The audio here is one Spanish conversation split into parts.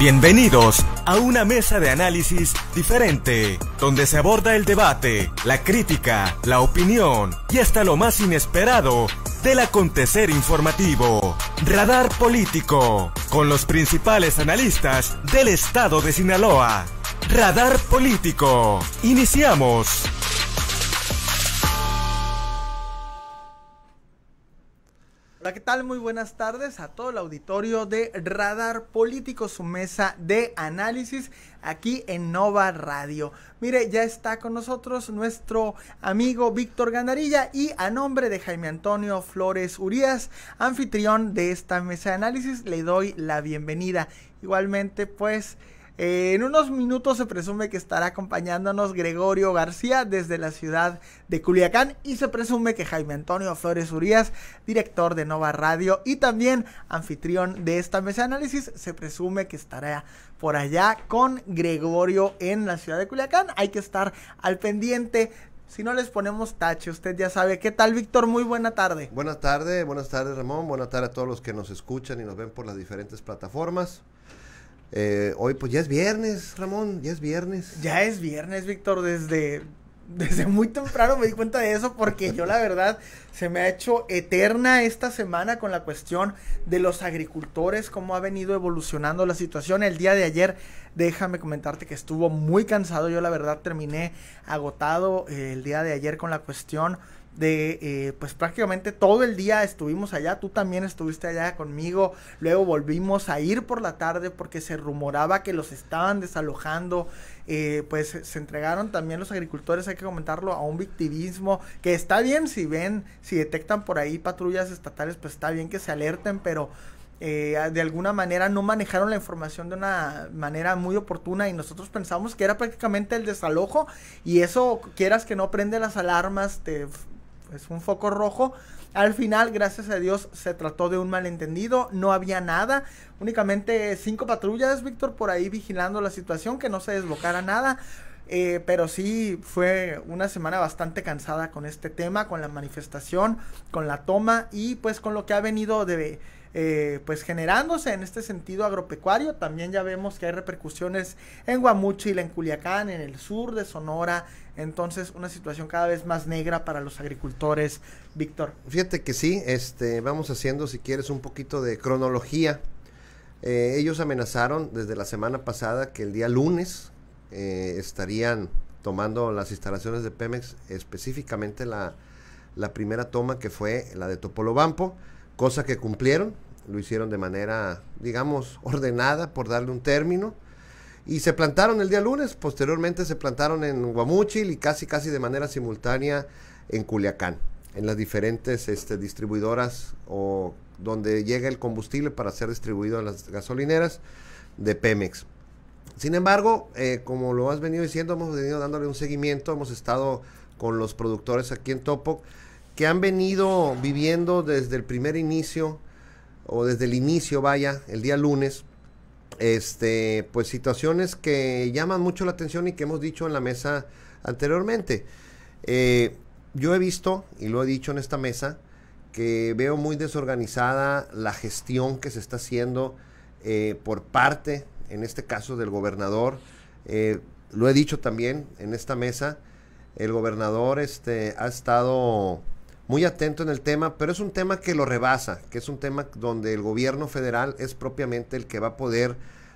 Bienvenidos a una mesa de análisis diferente, donde se aborda el debate, la crítica, la opinión y hasta lo más inesperado del acontecer informativo. Radar Político, con los principales analistas del estado de Sinaloa. Radar Político, iniciamos. ¿qué tal? Muy buenas tardes a todo el auditorio de Radar Político, su mesa de análisis aquí en Nova Radio. Mire, ya está con nosotros nuestro amigo Víctor Gandarilla y a nombre de Jaime Antonio Flores Urías, anfitrión de esta mesa de análisis, le doy la bienvenida. Igualmente, pues en unos minutos se presume que estará acompañándonos Gregorio García desde la ciudad de Culiacán y se presume que Jaime Antonio Flores Urías, director de Nova Radio y también anfitrión de esta mesa de análisis, se presume que estará por allá con Gregorio en la ciudad de Culiacán. Hay que estar al pendiente si no les ponemos tache, usted ya sabe. ¿Qué tal, Víctor? Muy buena tarde. Buenas tardes, buenas tardes, Ramón. Buenas tardes a todos los que nos escuchan y nos ven por las diferentes plataformas. Eh, hoy pues ya es viernes, Ramón, ya es viernes. Ya es viernes, Víctor, desde, desde muy temprano me di cuenta de eso porque yo la verdad se me ha hecho eterna esta semana con la cuestión de los agricultores, cómo ha venido evolucionando la situación. El día de ayer, déjame comentarte que estuvo muy cansado, yo la verdad terminé agotado eh, el día de ayer con la cuestión de eh, pues prácticamente todo el día estuvimos allá, tú también estuviste allá conmigo, luego volvimos a ir por la tarde porque se rumoraba que los estaban desalojando, eh, pues se entregaron también los agricultores, hay que comentarlo, a un victimismo, que está bien si ven, si detectan por ahí patrullas estatales, pues está bien que se alerten, pero... Eh, de alguna manera no manejaron la información de una manera muy oportuna y nosotros pensamos que era prácticamente el desalojo y eso quieras que no prende las alarmas, te es un foco rojo. Al final, gracias a Dios, se trató de un malentendido, no había nada, únicamente cinco patrullas, Víctor, por ahí vigilando la situación, que no se desbocara nada. Eh, pero sí fue una semana bastante cansada con este tema, con la manifestación, con la toma y pues con lo que ha venido de eh, pues generándose en este sentido agropecuario. También ya vemos que hay repercusiones en Guamúchil, en Culiacán, en el sur de Sonora, entonces, una situación cada vez más negra para los agricultores. Víctor. Fíjate que sí, este, vamos haciendo, si quieres, un poquito de cronología. Eh, ellos amenazaron desde la semana pasada que el día lunes eh, estarían tomando las instalaciones de Pemex, específicamente la, la primera toma que fue la de Topolobampo, cosa que cumplieron, lo hicieron de manera, digamos, ordenada, por darle un término. Y se plantaron el día lunes, posteriormente se plantaron en Guamuchil y casi casi de manera simultánea en Culiacán, en las diferentes este, distribuidoras o donde llega el combustible para ser distribuido en las gasolineras de Pemex. Sin embargo, eh, como lo has venido diciendo, hemos venido dándole un seguimiento, hemos estado con los productores aquí en Topo, que han venido viviendo desde el primer inicio, o desde el inicio, vaya, el día lunes, este, pues situaciones que llaman mucho la atención y que hemos dicho en la mesa anteriormente. Eh, yo he visto, y lo he dicho en esta mesa, que veo muy desorganizada la gestión que se está haciendo eh, por parte, en este caso, del gobernador. Eh, lo he dicho también en esta mesa, el gobernador este, ha estado muy atento en el tema, pero es un tema que lo rebasa, que es un tema donde el gobierno federal es propiamente el que va a poder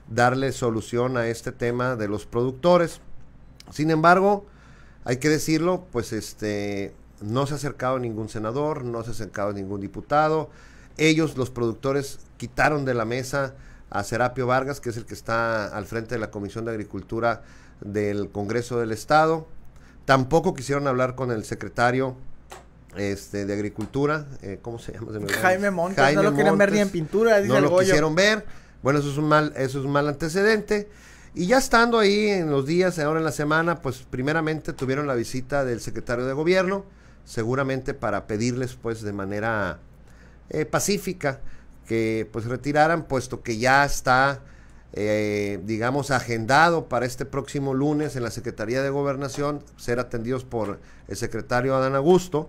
darle solución a este tema de los productores. Sin embargo, hay que decirlo, pues este no se ha acercado ningún senador, no se ha acercado ningún diputado. Ellos, los productores, quitaron de la mesa a Serapio Vargas, que es el que está al frente de la Comisión de Agricultura del Congreso del Estado. Tampoco quisieron hablar con el secretario este, de agricultura, eh, ¿cómo se llama? Jaime Montes, no lo quieren ver ni en pintura, No lo quisieron ver, bueno, eso es un mal, eso es un mal antecedente. Y ya estando ahí en los días, ahora en la semana, pues primeramente tuvieron la visita del secretario de gobierno, seguramente para pedirles pues de manera eh, pacífica que pues retiraran, puesto que ya está, eh, digamos, agendado para este próximo lunes en la Secretaría de Gobernación ser atendidos por el secretario Adán Augusto,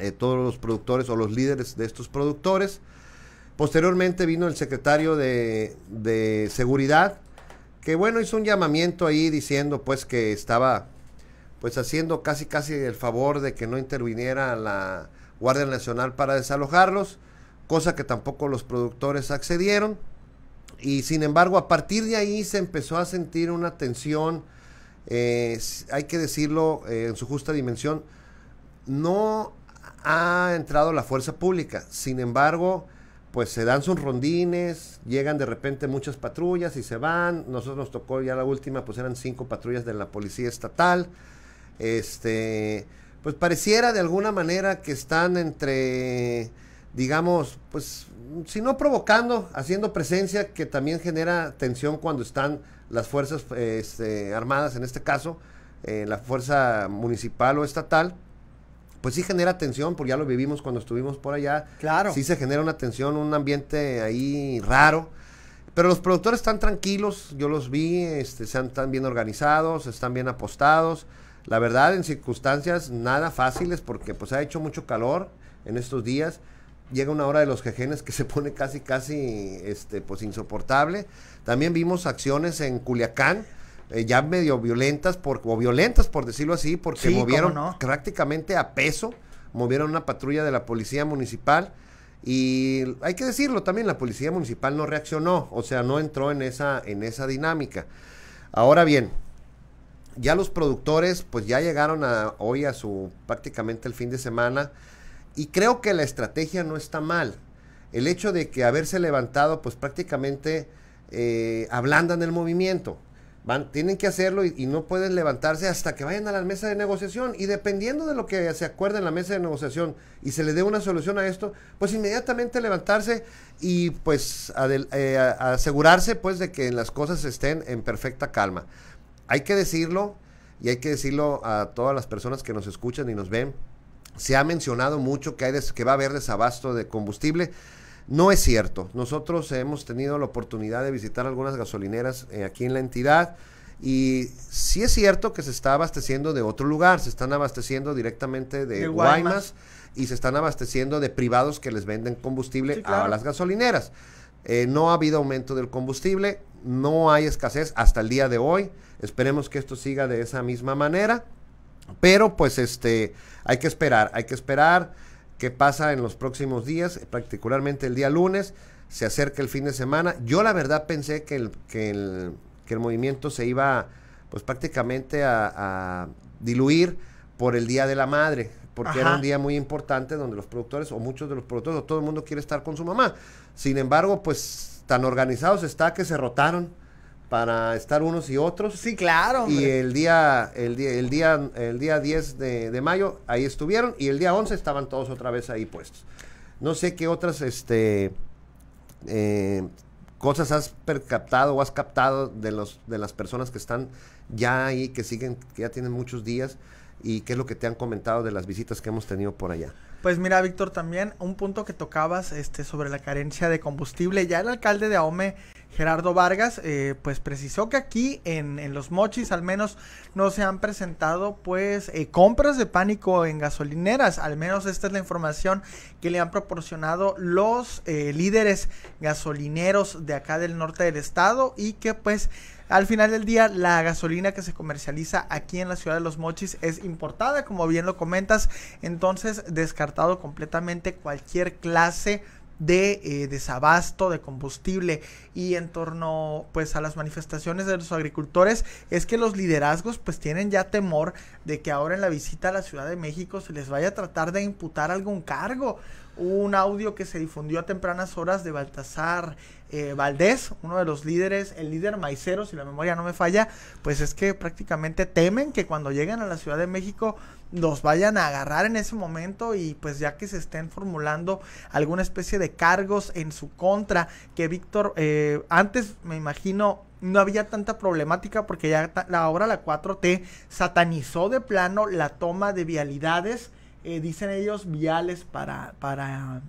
eh, todos los productores o los líderes de estos productores. Posteriormente vino el secretario de, Seguridad, que bueno, hizo un llamamiento ahí diciendo pues que estaba pues haciendo casi casi el favor de que no interviniera la Guardia Nacional para desalojarlos, cosa que tampoco los productores accedieron. Y sin embargo, a partir de ahí se empezó a sentir una tensión, eh, hay que decirlo eh, en su justa dimensión, no ha entrado la fuerza pública. Sin embargo, pues se dan sus rondines, llegan de repente muchas patrullas y se van. Nosotros nos tocó ya la última, pues eran cinco patrullas de la policía estatal. Este, pues pareciera de alguna manera que están entre, digamos, pues si no provocando, haciendo presencia que también genera tensión cuando están las fuerzas este, armadas, en este caso, eh, la fuerza municipal o estatal pues sí genera tensión, porque ya lo vivimos cuando estuvimos por allá. Claro. Sí se genera una tensión, un ambiente ahí raro. Pero los productores están tranquilos, yo los vi, este, están bien organizados, están bien apostados. La verdad, en circunstancias nada fáciles, porque pues ha hecho mucho calor en estos días. Llega una hora de los jejenes que se pone casi, casi, este, pues insoportable. También vimos acciones en Culiacán, eh, ya medio violentas por, o violentas por decirlo así, porque movieron prácticamente a peso, movieron una patrulla de la policía municipal y hay que decirlo también, la policía municipal no reaccionó, o sea, no entró en esa, en esa dinámica. Ahora bien, ya los productores pues ya llegaron a, hoy a su prácticamente el fin de semana y creo que la estrategia no está mal. El hecho de que haberse levantado pues prácticamente eh, ablandan el movimiento. Van, tienen que hacerlo y, no pueden levantarse hasta que vayan a la mesa de negociación. Y dependiendo de lo que se acuerde en la mesa de negociación y se le dé una solución a esto, pues inmediatamente levantarse y pues eh, asegurarse pues de que las cosas estén en perfecta calma. Hay que decirlo y hay que decirlo a todas las personas que nos escuchan y nos ven. Se ha mencionado mucho que, que va a haber desabasto de combustible. No es cierto. Nosotros hemos tenido la oportunidad de visitar algunas gasolineras eh, aquí en la entidad y sí es cierto que se está abasteciendo de otro lugar, se están abasteciendo directamente de, Guaymas. y se están abasteciendo de privados que les venden combustible a las gasolineras. Eh, no ha habido aumento del combustible, no hay escasez hasta el día de hoy. Esperemos que esto siga de esa misma manera, pero pues este hay que esperar, hay que esperar qué pasa en los próximos días, particularmente el día lunes, se acerca el fin de semana. Yo la verdad pensé que el, que el, movimiento se iba pues prácticamente a, diluir por el Día de la Madre, porque era un día muy importante donde los productores o muchos de los productores o todo el mundo quiere estar con su mamá. Sin embargo, pues tan organizados está que se rotaron para estar unos y otros. Sí, claro. Y el día el día el día el día 10 de, mayo ahí estuvieron y el día 11 estaban todos otra vez ahí puestos. No sé qué otras este eh, cosas has captado... o has captado de los de las personas que están ya ahí que siguen que ya tienen muchos días y qué es lo que te han comentado de las visitas que hemos tenido por allá. Pues mira, Víctor, también un punto que tocabas este, sobre la carencia de combustible. Ya el alcalde de Aome, Gerardo Vargas, eh, pues precisó que aquí en, Los Mochis al menos no se han presentado pues eh, compras de pánico en gasolineras. Al menos esta es la información que le han proporcionado los eh, líderes gasolineros de acá del norte del estado y que pues al final del día, la gasolina que se comercializa aquí en la ciudad de Los Mochis es importada, como bien lo comentas. Entonces, descartado completamente cualquier clase de eh, desabasto de combustible y en torno pues a las manifestaciones de los agricultores es que los liderazgos pues tienen ya temor de que ahora en la visita a la Ciudad de México se les vaya a tratar de imputar algún cargo un audio que se difundió a tempranas horas de Baltasar eh, Valdés, uno de los líderes, el líder maicero, si la memoria no me falla, pues es que prácticamente temen que cuando lleguen a la Ciudad de México los vayan a agarrar en ese momento y pues ya que se estén formulando alguna especie de cargos en su contra, que Víctor, eh, antes me imagino no había tanta problemática porque ya la, obra la 4T satanizó de plano la toma de vialidades eh, dicen ellos, viales para, para,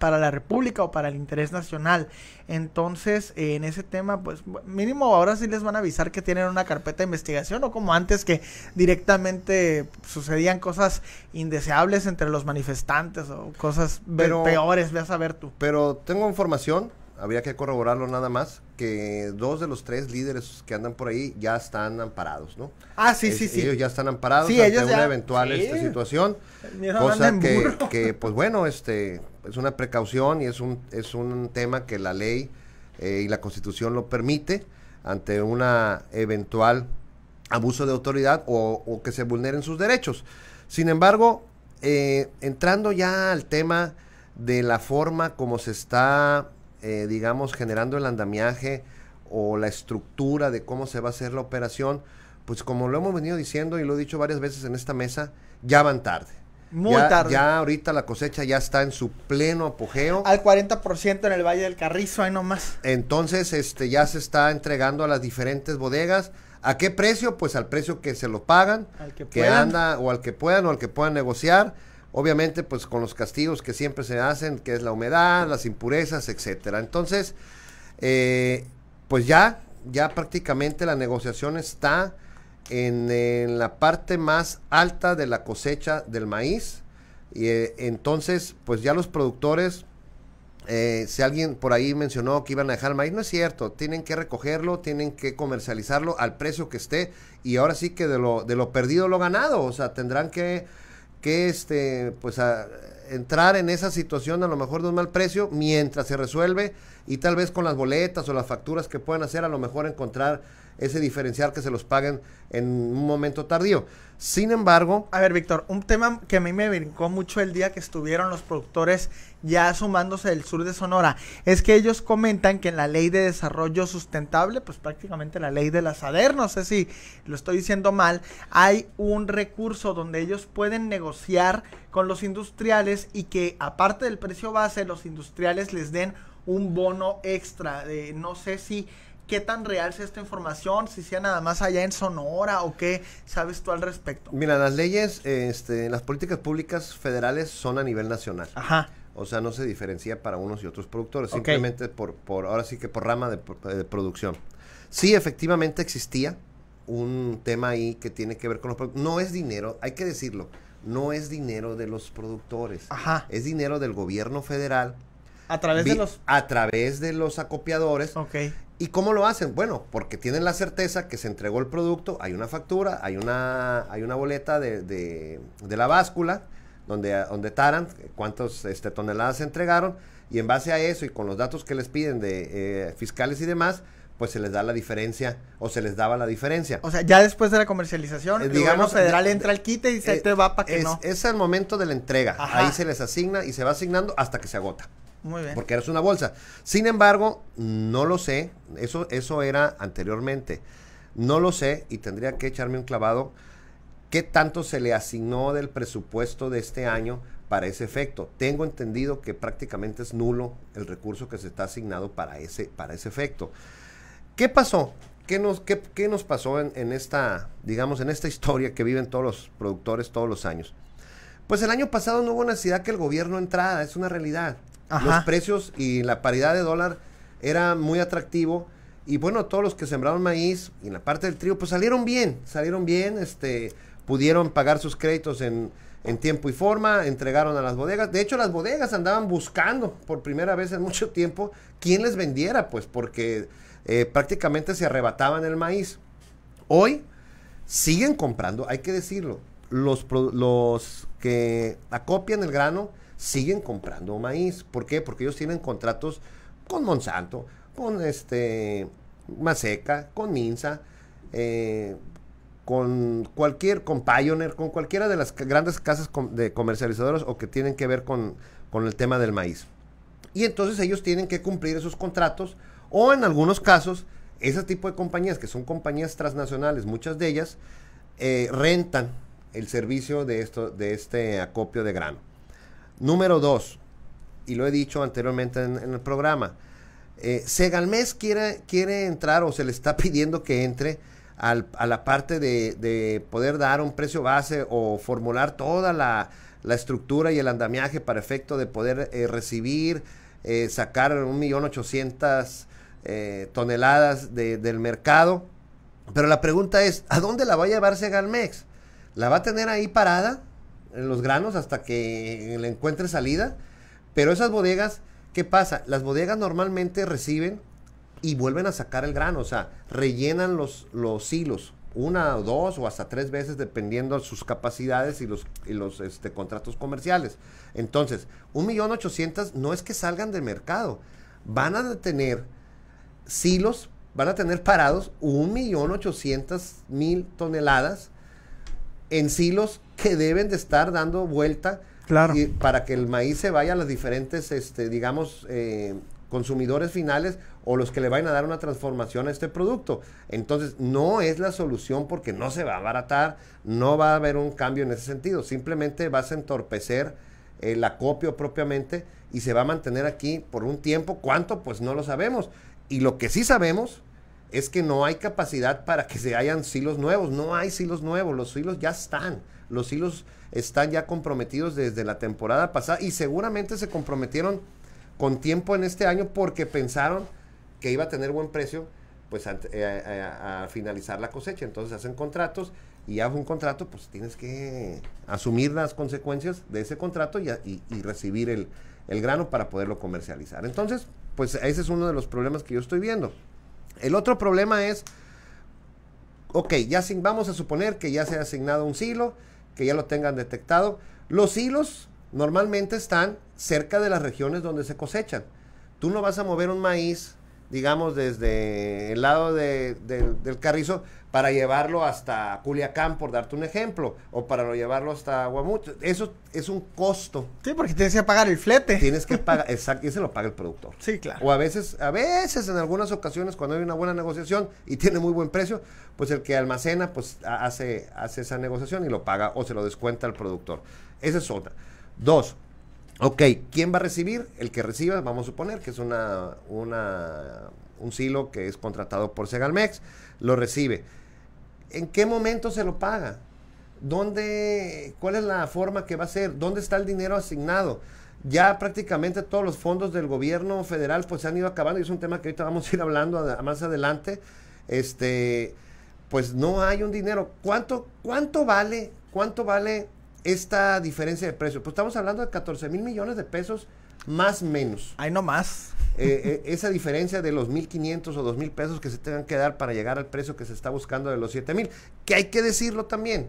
para la República o para el interés nacional. Entonces, eh, en ese tema, pues mínimo ahora sí les van a avisar que tienen una carpeta de investigación o como antes que directamente sucedían cosas indeseables entre los manifestantes o cosas peores, veas a ver tú. Pero tengo información habría que corroborarlo nada más, que dos de los tres líderes que andan por ahí ya están amparados, ¿no? Ah, sí, sí, sí. Ellos ya están amparados ante una eventual este, situación. Cosa que, pues bueno, este, es una precaución y es un, es un tema que la ley eh, y la constitución lo permite ante una eventual abuso de autoridad o, que se vulneren sus derechos. Sin embargo, eh, entrando ya al tema de la forma como se está eh, digamos, generando el andamiaje o la estructura de cómo se va a hacer la operación, pues como lo hemos venido diciendo y lo he dicho varias veces en esta mesa, ya van tarde. Muy ya, tarde. Ya ahorita la cosecha ya está en su pleno apogeo. Al 40% en el Valle del Carrizo, ahí nomás. Entonces, este ya se está entregando a las diferentes bodegas. ¿A qué precio? Pues al precio que se lo pagan, que, anda o al que puedan o al que puedan negociar obviamente pues con los castigos que siempre se hacen, que es la humedad, las impurezas, etcétera. Entonces, eh, pues ya, ya prácticamente la negociación está en, la parte más alta de la cosecha del maíz. Y eh, entonces, pues ya los productores, eh, si alguien por ahí mencionó que iban a dejar maíz, no es cierto, tienen que recogerlo, tienen que comercializarlo al precio que esté, y ahora sí que de lo, de lo perdido lo ganado, o sea, tendrán que que este, pues a, entrar en esa situación a lo mejor de un mal precio mientras se resuelve y tal vez con las boletas o las facturas que puedan hacer a lo mejor encontrar ese diferencial que se los paguen en un momento tardío. Sin embargo... A ver, Víctor, un tema que a mí me brincó mucho el día que estuvieron los productores ya sumándose del sur de Sonora, es que ellos comentan que en la ley de desarrollo sustentable, pues prácticamente la ley la SADER, no sé si lo estoy diciendo mal, hay un recurso donde ellos pueden negociar con los industriales y que aparte del precio base, los industriales les den un bono extra de no sé si qué tan real sea esta información, si sea nada más allá en Sonora o qué sabes tú al respecto. Mira, las leyes, este, las políticas públicas federales son a nivel nacional. Ajá. O sea, no se diferencia para unos y otros productores, simplemente por, por, ahora sí que por rama de, de producción. Sí, efectivamente existía un tema ahí que tiene que ver con los productores. No es dinero, hay que decirlo, no es dinero de los productores. Ajá. Es dinero del gobierno federal. A través de los... A través de los acopiadores. Ok. ¿Y cómo lo hacen? Bueno, porque tienen la certeza que se entregó el producto, hay una factura, hay una, hay una boleta de, de, la báscula donde, donde taran cuántas este, toneladas se entregaron y en base a eso y con los datos que les piden de eh, fiscales y demás, pues se les da la diferencia o se les daba la diferencia. O sea, ya después de la comercialización, eh, el digamos, federal entra al quite y dice, eh, va para que no. Es el momento de la entrega, ahí se les asigna y se va asignando hasta que se agota. Porque eres una bolsa. Sin embargo, no lo sé. Eso, eso era anteriormente. No lo sé y tendría que echarme un clavado. ¿Qué tanto se le asignó del presupuesto de este año para ese efecto? Tengo entendido que prácticamente es nulo el recurso que se está asignado para ese, para ese efecto. ¿Qué pasó? ¿Qué nos, nos pasó en, en esta, digamos, en esta historia que viven todos los productores todos los años? Pues el año pasado no hubo necesidad que el gobierno entrara, es una realidad los precios y la paridad de dólar era muy atractivo. Y bueno, todos los que sembraron maíz y en la parte del trigo, pues salieron bien, salieron bien, este, pudieron pagar sus créditos en, en tiempo y forma, entregaron a las bodegas. De hecho, las bodegas andaban buscando por primera vez en mucho tiempo quién les vendiera, pues porque eh, prácticamente se arrebataban el maíz. Hoy siguen comprando, hay que decirlo, los, los que acopian el grano siguen comprando maíz. ¿Por qué? Porque ellos tienen contratos con Monsanto, con este Maseca, con Minza, eh, con cualquier, con Pioneer, con cualquiera de las grandes casas de comercializadoras o que tienen que ver con, el tema del maíz. Y entonces ellos tienen que cumplir esos contratos o en algunos casos, ese tipo de compañías, que son compañías transnacionales, muchas de ellas, eh, rentan el servicio de, esto, de este acopio de grano. Número dos, y lo he dicho anteriormente en, el programa, eh, Segalmex quiere, quiere entrar o se le está pidiendo que entre a la parte de, poder dar un precio base o formular toda la, estructura y el andamiaje para efecto de poder eh, recibir, eh, sacar un millón ochocientas eh, toneladas del mercado. Pero la pregunta es, ¿a dónde la va a llevar Segalmex? ¿La va a tener ahí parada? en los granos hasta que le encuentre salida. Pero esas bodegas, ¿qué pasa? Las bodegas normalmente reciben y vuelven a sacar el grano, o sea, rellenan los, los una o dos o hasta tres veces dependiendo de sus capacidades y los, los este, contratos comerciales. Entonces, un millón ochocientas no es que salgan del mercado, van a tener silos, van a tener parados un millón ochocientas mil toneladas en silos que deben de estar dando vuelta eh, para que el maíz se vaya a los diferentes, este, digamos, eh, consumidores finales o los que le vayan a dar una transformación a este producto. Entonces, no es la solución porque no se va a abaratar, no va a haber un cambio en ese sentido, simplemente vas a entorpecer el acopio propiamente y se va a mantener aquí por un tiempo. ¿Cuánto? Pues no lo sabemos. Y lo que sí sabemos es que no hay capacidad para que se hayan silos nuevos, no hay silos nuevos, los silos ya están, los silos están ya comprometidos desde la temporada pasada y seguramente se comprometieron con tiempo en este año porque pensaron que iba a tener buen precio pues eh, eh, a, finalizar la cosecha, entonces hacen contratos y ya un contrato, pues tienes que asumir las consecuencias de ese contrato y, recibir el, el grano para poderlo comercializar. Entonces, pues ese es uno de los problemas que yo estoy viendo. El otro problema es, ok, ya sin, vamos a suponer que ya se ha asignado un silo, que ya lo tengan detectado. Los silos normalmente están cerca de las regiones donde se cosechan. Tú no vas a mover un maíz digamos, desde el lado del carrizo para llevarlo hasta Culiacán, por darte un ejemplo, o para llevarlo hasta Guamucho. Eso es un costo. Sí, porque tienes que pagar el flete. Tienes que pagar, exacto, y se lo paga el productor. Sí, claro. O a veces, a veces, en algunas ocasiones, cuando hay una buena negociación y tiene muy buen precio, pues el que almacena, pues hace, hace esa negociación y lo paga o se lo descuenta al productor. Esa es otra. Dos, Ok, ¿quién va a recibir? El que reciba, vamos a suponer que es una, un silo que es contratado por Segalmex, lo recibe. ¿En qué momento se lo paga? ¿Dónde, ¿Cuál es la forma que va a ser? ¿Dónde está el dinero asignado? Ya prácticamente todos los fondos del gobierno federal pues se han ido acabando y es un tema que ahorita vamos a ir hablando más adelante. Este, pues no hay un dinero. ¿Cuánto, cuánto vale? ¿Cuánto vale esta diferencia de precio? Pues estamos hablando de 14 mil millones de pesos más menos. Ahí no más. Eh, eh, esa diferencia de los 1.500 o dos mil pesos que se tengan que dar para llegar al precio que se está buscando de los 7.000, que hay que decirlo también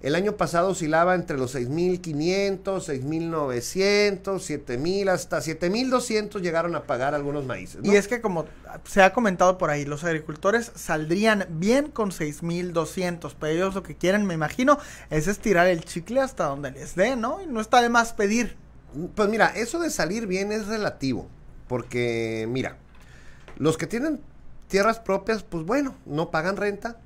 el año pasado oscilaba entre los 6.500, 6.900, 7.000, hasta 7.200 llegaron a pagar algunos maíces. Y es que como se ha comentado por ahí, los agricultores saldrían bien con 6.200, pero ellos lo que quieren, me imagino, es estirar el chicle hasta donde les dé, ¿no? Y no está de más pedir. Pues mira, eso de salir bien es relativo, porque mira, los que tienen tierras propias, pues bueno, no pagan renta,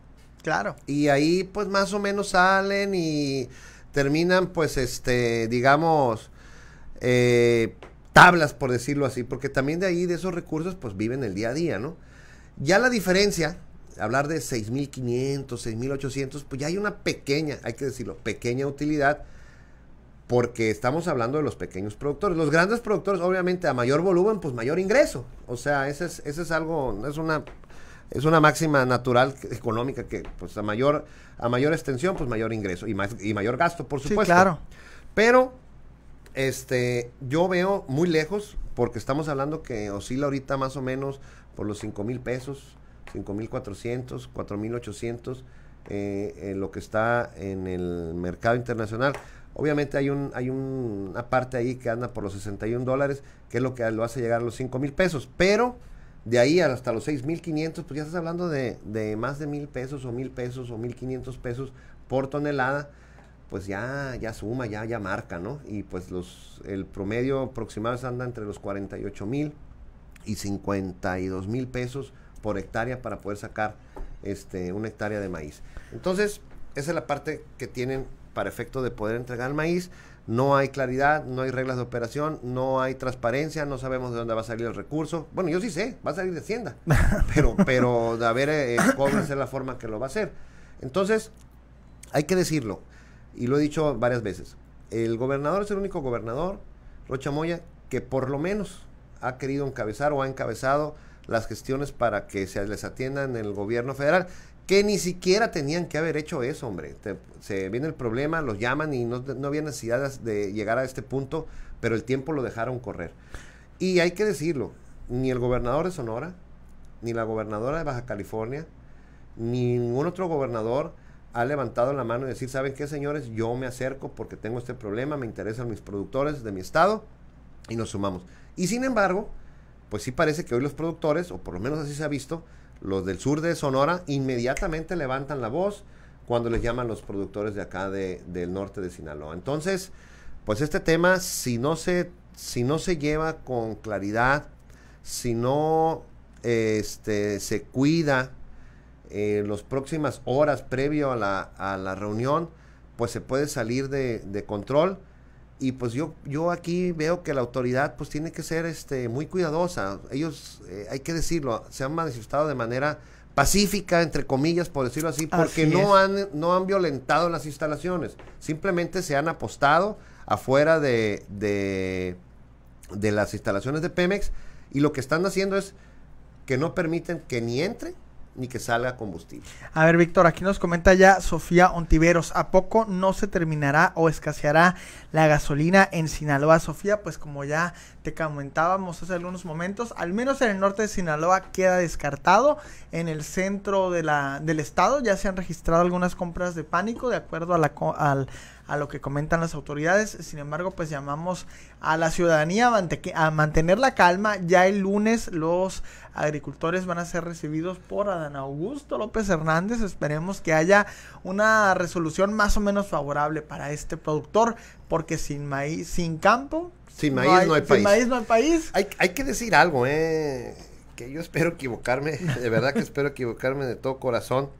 Claro. Y ahí pues más o menos salen y terminan pues este, digamos, eh, tablas por decirlo así, porque también de ahí, de esos recursos pues viven el día a día, ¿no? Ya la diferencia, hablar de 6.500, 6.800, pues ya hay una pequeña, hay que decirlo, pequeña utilidad, porque estamos hablando de los pequeños productores. Los grandes productores, obviamente, a mayor volumen, pues mayor ingreso. O sea, ese es, ese es algo, es una es una máxima natural económica que pues a mayor a mayor extensión pues mayor ingreso y y mayor gasto por supuesto sí, claro pero este yo veo muy lejos porque estamos hablando que oscila ahorita más o menos por los cinco mil pesos mil 5.400, 4.800 eh, en lo que está en el mercado internacional. Obviamente hay, un, hay una parte ahí que anda por los 61 dólares, que es lo que lo hace llegar a los cinco mil pesos, pero de ahí hasta los 6.500, pues ya estás hablando de, más de mil pesos o mil pesos o 1.500 pesos por tonelada, pues ya, ya suma, ya, ya marca, ¿no? Y pues los, el promedio aproximado anda entre los 48.000 mil y 52.000 mil pesos por hectárea para poder sacar este, una hectárea de maíz. Entonces, esa es la parte que tienen para efecto de poder entregar el maíz no hay claridad, no hay reglas de operación, no hay transparencia, no sabemos de dónde va a salir el recurso. Bueno, yo sí sé, va a salir de Hacienda, pero, pero a ver cómo va a ser la forma que lo va a hacer. Entonces, hay que decirlo, y lo he dicho varias veces, el gobernador es el único gobernador, Rocha Moya, que por lo menos ha querido encabezar o ha encabezado las gestiones para que se les atiendan en el gobierno federal que ni siquiera tenían que haber hecho eso, hombre. se viene el problema, los llaman y no, no había necesidad de llegar a este punto, pero el tiempo lo dejaron correr. Y hay que decirlo, ni el gobernador de Sonora, ni la gobernadora de Baja California, ni ningún otro gobernador ha levantado la mano y decir, ¿saben qué, señores? Yo me acerco porque tengo este problema, me interesan mis productores de mi estado y nos sumamos. Y sin embargo, pues sí parece que hoy los productores, o por lo menos así se ha visto, los del sur de Sonora inmediatamente levantan la voz cuando les llaman los productores de acá del norte de Sinaloa. Entonces, pues este tema, si no se, si no se lleva con claridad, si no este, se cuida en las próximas horas previo a la, reunión, pues se puede salir de control y pues yo, yo aquí veo que la autoridad pues tiene que ser este, muy cuidadosa. Ellos, eh, hay que decirlo, se han manifestado de manera pacífica, entre comillas, por decirlo así, porque no, han, no han violentado las instalaciones. Simplemente se han apostado afuera de, de, de las instalaciones de Pemex y lo que están haciendo es que no permiten que ni entre ni que salga combustible. A ver, Víctor, aquí nos comenta ya Sofía Ontiveros, ¿a poco no se terminará o escaseará la gasolina en Sinaloa? Sofía, pues como ya te comentábamos hace algunos momentos, al menos en el norte de Sinaloa queda descartado, en el centro de la, del estado ya se han registrado algunas compras de pánico de acuerdo a la, al, a lo que comentan las autoridades. Sin embargo, pues llamamos a la ciudadanía a, mantener la calma. Ya el lunes los agricultores van a ser recibidos por Adán Augusto López Hernández. Esperemos que haya una resolución más o menos favorable para este productor, porque sin maíz, sin campo, sin maíz no hay, sin país. Maíz no hay país. Hay, hay que decir algo, eh, que yo espero equivocarme, de verdad que espero equivocarme de todo corazón,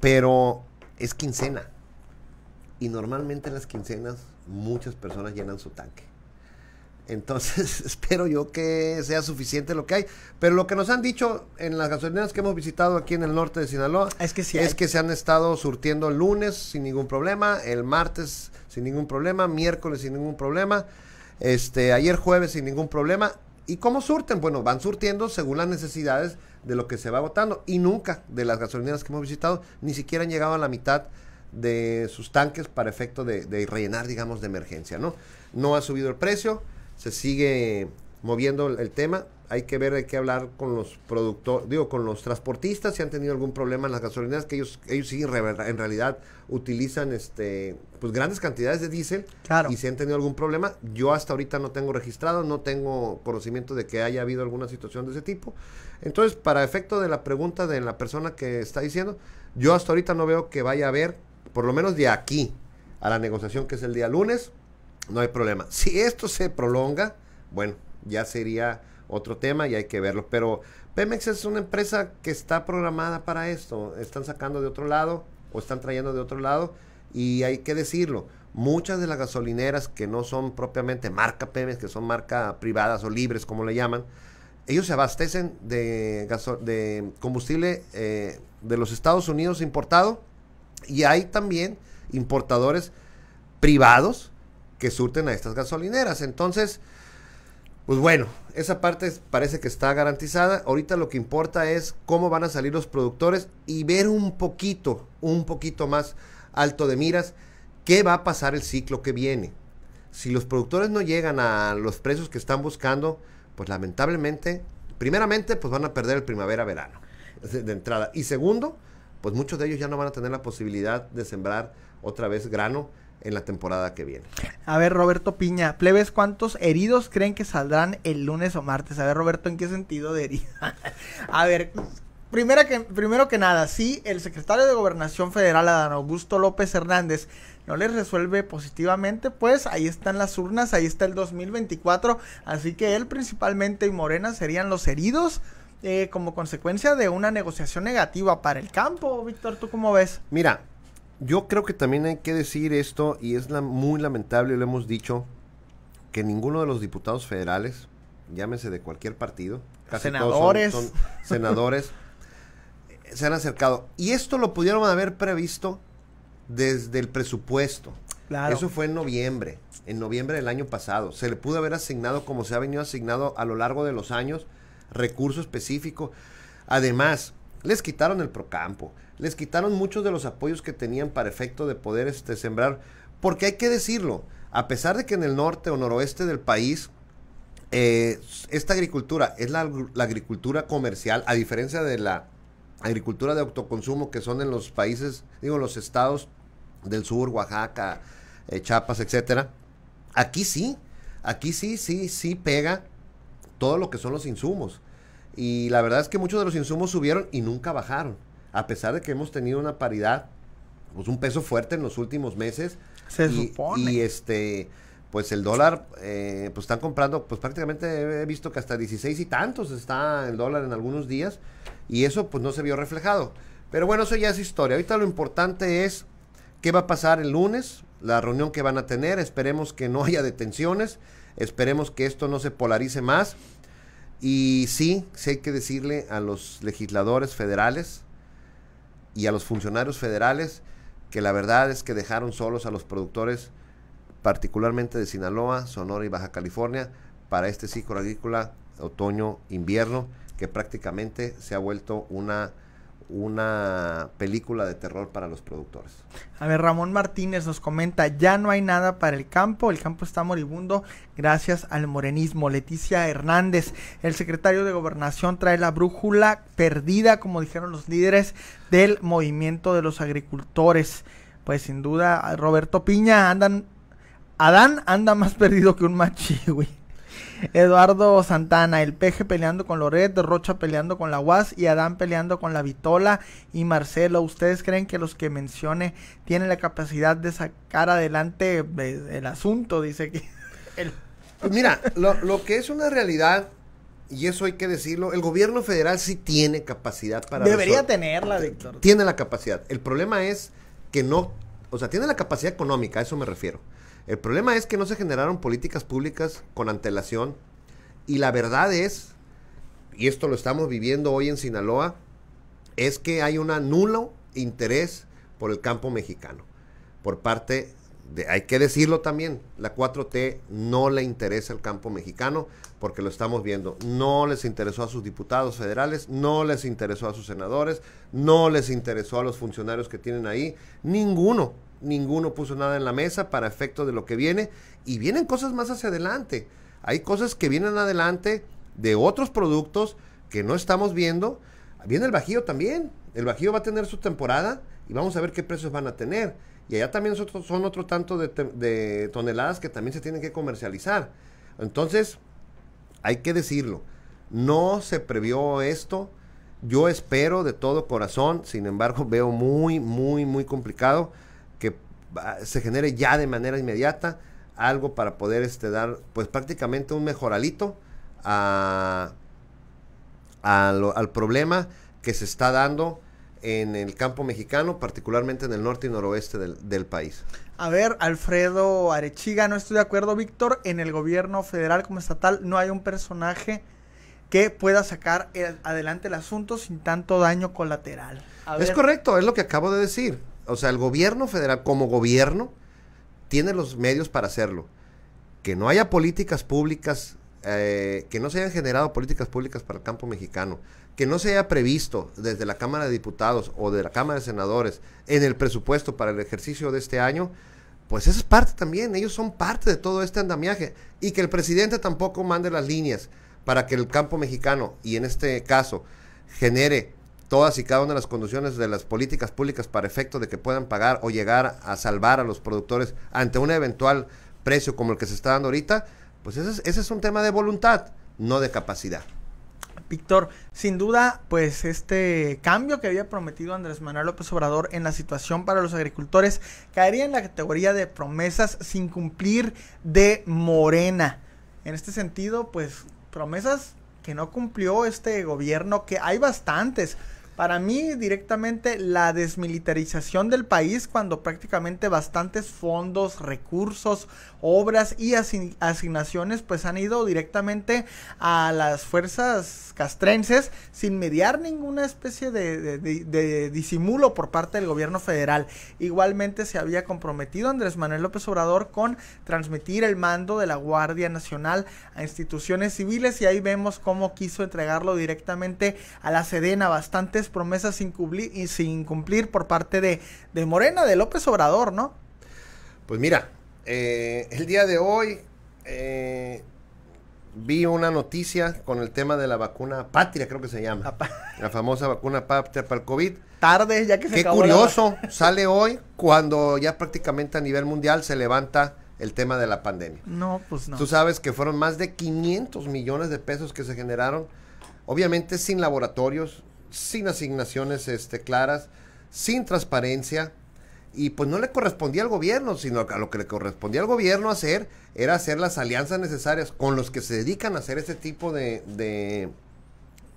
pero es quincena y normalmente en las quincenas muchas personas llenan su tanque. Entonces espero yo que sea suficiente lo que hay. Pero lo que nos han dicho en las gasolineras que hemos visitado aquí en el norte de Sinaloa es que, es que se han estado surtiendo el lunes sin ningún problema, el martes sin ningún problema, miércoles sin ningún problema, este, ayer jueves sin ningún problema. ¿Y cómo surten? Bueno, van surtiendo según las necesidades de lo que se va agotando. Y nunca de las gasolineras que hemos visitado ni siquiera han llegado a la mitad de sus tanques para efecto de, rellenar, digamos, de emergencia, ¿no? No ha subido el precio, se sigue moviendo el, tema, hay que ver, hay que hablar con los productores, digo, con los transportistas si han tenido algún problema en las gasolineras, que ellos, ellos sí en realidad utilizan este pues grandes cantidades de diésel y si han tenido algún problema, yo hasta ahorita no tengo registrado, no tengo conocimiento de que haya habido alguna situación de ese tipo. Entonces, para efecto de la pregunta de la persona que está diciendo, yo hasta ahorita no veo que vaya a haber por lo menos de aquí a la negociación que es el día lunes, no hay problema. Si esto se prolonga, bueno, ya sería otro tema y hay que verlo. Pero Pemex es una empresa que está programada para esto. Están sacando de otro lado o están trayendo de otro lado y hay que decirlo. Muchas de las gasolineras que no son propiamente marca Pemex, que son marca privadas o libres como le llaman, ellos se abastecen de, de combustible eh, de los Estados Unidos importado y hay también importadores privados que surten a estas gasolineras. Entonces, pues bueno, esa parte parece que está garantizada. Ahorita lo que importa es cómo van a salir los productores y ver un poquito, un poquito más alto de miras, qué va a pasar el ciclo que viene. Si los productores no llegan a los precios que están buscando, pues lamentablemente, primeramente, pues van a perder el primavera-verano de, de entrada. Y segundo, pues muchos de ellos ya no van a tener la posibilidad de sembrar otra vez grano en la temporada que viene. A ver, Roberto Piña, plebes, ¿cuántos heridos creen que saldrán el lunes o martes? A ver, Roberto, ¿en qué sentido de herida? a ver, que, primero que nada, sí, el secretario de Gobernación Federal, Adán Augusto López Hernández, no les resuelve positivamente, pues ahí están las urnas, ahí está el 2024, así que él principalmente y Morena serían los heridos eh, como consecuencia de una negociación negativa para el campo. Víctor, ¿tú cómo ves? Mira, yo creo que también hay que decir esto y es muy lamentable, lo hemos dicho, que ninguno de los diputados federales, llámese de cualquier partido, senadores, senadores, se han acercado. Y esto lo pudieron haber previsto desde el presupuesto. Claro. Eso fue en noviembre, en noviembre del año pasado. Se le pudo haber asignado como se ha venido asignado a lo largo de los años recurso específico. Además, les quitaron el procampo, les quitaron muchos de los apoyos que tenían para efecto de poder este, sembrar, porque hay que decirlo, a pesar de que en el norte o noroeste del país eh, esta agricultura es la, agricultura comercial, a diferencia de la agricultura de autoconsumo que son en los países, digo, los estados del sur, Oaxaca, eh, Chiapas, etcétera. Aquí sí, aquí sí, sí, sí pega todo lo que son los insumos. Y la verdad es que muchos de los insumos subieron y nunca bajaron, a pesar de que hemos tenido una paridad, pues un peso fuerte en los últimos meses. Se y, supone. Y este, pues el dólar, eh, pues están comprando, pues prácticamente he visto que hasta 16 y tantos está el dólar en algunos días, y eso pues no se vio reflejado. Pero bueno, eso ya es historia. Ahorita lo importante es qué va a pasar el lunes, la reunión que van a tener, esperemos que no haya detenciones, esperemos que esto no se polarice más y sí, sí hay que decirle a los legisladores federales y a los funcionarios federales que la verdad es que dejaron solos a los productores, particularmente de Sinaloa, Sonora y Baja California, para este ciclo agrícola otoño-invierno, que prácticamente se ha vuelto una una película de terror para los productores. A ver, Ramón Martínez nos comenta, ya no hay nada para el campo, el campo está moribundo gracias al morenismo. Leticia Hernández, el secretario de gobernación trae la brújula perdida, como dijeron los líderes del movimiento de los agricultores. Pues sin duda, Roberto Piña, andan, Adán anda más perdido que un güey Eduardo Santana, el peje peleando con Loret, Rocha peleando con la UAS y Adán peleando con la Vitola y Marcelo. ¿Ustedes creen que los que mencione tienen la capacidad de sacar adelante eh, el asunto? Dice que. Pues mira, lo, lo que es una realidad y eso hay que decirlo, el gobierno federal sí tiene capacidad para... Debería tenerla, Víctor. Tiene la capacidad. El problema es que no, o sea, tiene la capacidad económica, a eso me refiero. El problema es que no se generaron políticas públicas con antelación y la verdad es, y esto lo estamos viviendo hoy en Sinaloa, es que hay un nulo interés por el campo mexicano, por parte de, hay que decirlo también, la 4T no le interesa el campo mexicano porque lo estamos viendo. No les interesó a sus diputados federales, no les interesó a sus senadores, no les interesó a los funcionarios que tienen ahí, ninguno ninguno puso nada en la mesa para efecto de lo que viene y vienen cosas más hacia adelante. Hay cosas que vienen adelante de otros productos que no estamos viendo. Viene el Bajío también. El Bajío va a tener su temporada y vamos a ver qué precios van a tener. Y allá también son otro, son tanto de, de toneladas que también se tienen que comercializar. Entonces, hay que decirlo. No se previó esto. Yo espero de todo corazón, sin embargo veo muy, muy, muy complicado que se genere ya de manera inmediata algo para poder este, dar pues prácticamente un mejoralito a, al problema que se está dando en el campo mexicano, particularmente en el norte y noroeste del, país. A ver, Alfredo Arechiga, no estoy de acuerdo, Víctor, en el gobierno federal como estatal no hay un personaje que pueda sacar adelante el asunto sin tanto daño colateral. es correcto, es lo que acabo de decir o sea, el gobierno federal como gobierno tiene los medios para hacerlo. Que no haya políticas públicas, eh, que no se hayan generado políticas públicas para el campo mexicano, que no se haya previsto desde la Cámara de Diputados o de la Cámara de Senadores en el presupuesto para el ejercicio de este año, pues eso es parte también, ellos son parte de todo este andamiaje. Y que el presidente tampoco mande las líneas para que el campo mexicano, y en este caso, genere todas y cada una de las condiciones de las políticas públicas para efecto de que puedan pagar o llegar a salvar a los productores ante un eventual precio como el que se está dando ahorita, pues ese es, es un tema de voluntad, no de capacidad. Víctor, sin duda, pues este cambio que había prometido Andrés Manuel López Obrador en la situación para los agricultores caería en la categoría de promesas sin cumplir de Morena. En este sentido, pues promesas que no cumplió este gobierno, que hay bastantes. Para mí, directamente, la desmilitarización del país cuando prácticamente bastantes fondos, recursos, obras y asignaciones pues han ido directamente a las fuerzas castrenses sin mediar ninguna especie de, disimulo por parte del gobierno federal. Igualmente se había comprometido Andrés Manuel López Obrador con transmitir el mando de la Guardia Nacional a instituciones civiles y ahí vemos cómo quiso entregarlo directamente a la Sedena, bastantes promesas sin cumplir, sin cumplir por parte de, de Morena, de López Obrador, ¿no? Pues mira, eh, el día de hoy eh, vi una noticia con el tema de la vacuna patria, creo que se llama. La famosa vacuna patria para el COVID. Tarde, ya que se Qué curioso, sale hoy cuando ya prácticamente a nivel mundial se levanta el tema de la pandemia. No, pues no. Tú sabes que fueron más de 500 millones de pesos que se generaron, obviamente sin laboratorios, sin asignaciones este, claras, sin transparencia, y pues no le correspondía al gobierno, sino a lo que le correspondía al gobierno hacer era hacer las alianzas necesarias con los que se dedican a hacer ese tipo de,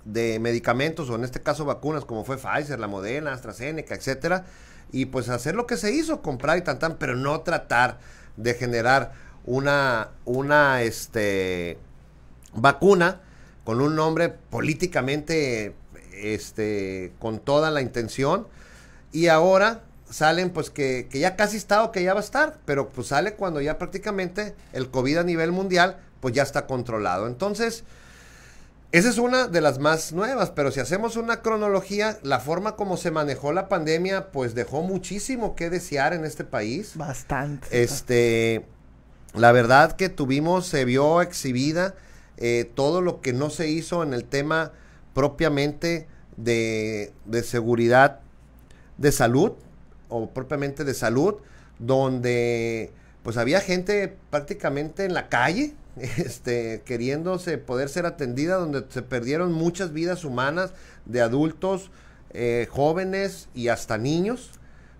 de, medicamentos, o en este caso vacunas, como fue Pfizer, la Modena, AstraZeneca, etcétera, y pues hacer lo que se hizo, comprar y tan, tan pero no tratar de generar una, una este, vacuna con un nombre políticamente este, con toda la intención. Y ahora salen pues que, que ya casi está o que ya va a estar, pero pues sale cuando ya prácticamente el COVID a nivel mundial pues ya está controlado. Entonces, esa es una de las más nuevas, pero si hacemos una cronología, la forma como se manejó la pandemia, pues dejó muchísimo que desear en este país. Bastante. Este, la verdad que tuvimos, se vio exhibida eh, todo lo que no se hizo en el tema propiamente de, de seguridad de salud, o propiamente de salud, donde pues había gente prácticamente en la calle, este, queriéndose poder ser atendida, donde se perdieron muchas vidas humanas de adultos, eh, jóvenes y hasta niños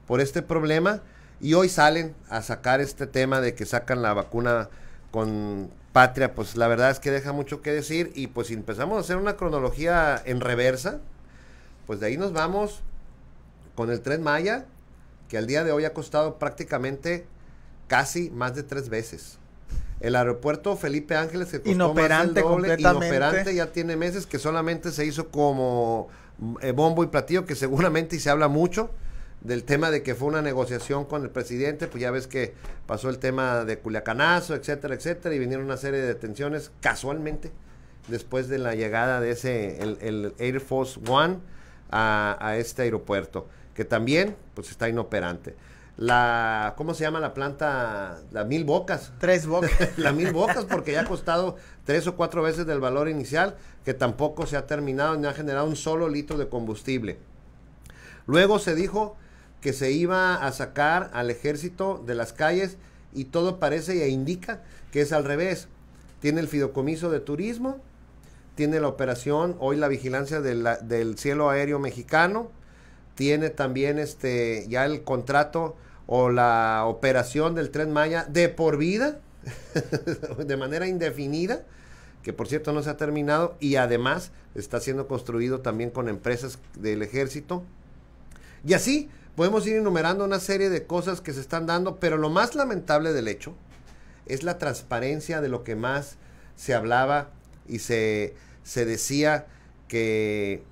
por este problema. Y hoy salen a sacar este tema de que sacan la vacuna con patria, pues la verdad es que deja mucho que decir. Y pues empezamos a hacer una cronología en reversa, pues de ahí nos vamos con el tren Maya, que al día de hoy ha costado prácticamente casi más de tres veces. El aeropuerto Felipe Ángeles que costó inoperante más doble, inoperante ya tiene meses que solamente se hizo como eh, bombo y platillo que seguramente y se habla mucho del tema de que fue una negociación con el presidente, pues ya ves que pasó el tema de Culiacanazo, etcétera, etcétera, y vinieron una serie de detenciones casualmente después de la llegada de ese, el, Air Force One a este aeropuerto que también pues está inoperante. La, ¿cómo se llama la planta? La mil bocas. Tres bocas. la mil bocas porque ya ha costado tres o cuatro veces del valor inicial, que tampoco se ha terminado ni ha generado un solo litro de combustible. Luego se dijo que se iba a sacar al ejército de las calles y todo parece e indica que es al revés. Tiene el fideocomiso de turismo, tiene la operación, hoy la vigilancia del cielo aéreo mexicano, tiene también este ya el contrato o la operación del tren Maya de por vida, de manera indefinida, que por cierto no se ha terminado y además está siendo construido también con empresas del ejército. Y así podemos ir enumerando una serie de cosas que se están dando, pero lo más lamentable del hecho es la transparencia de lo que más se hablaba y se, se decía que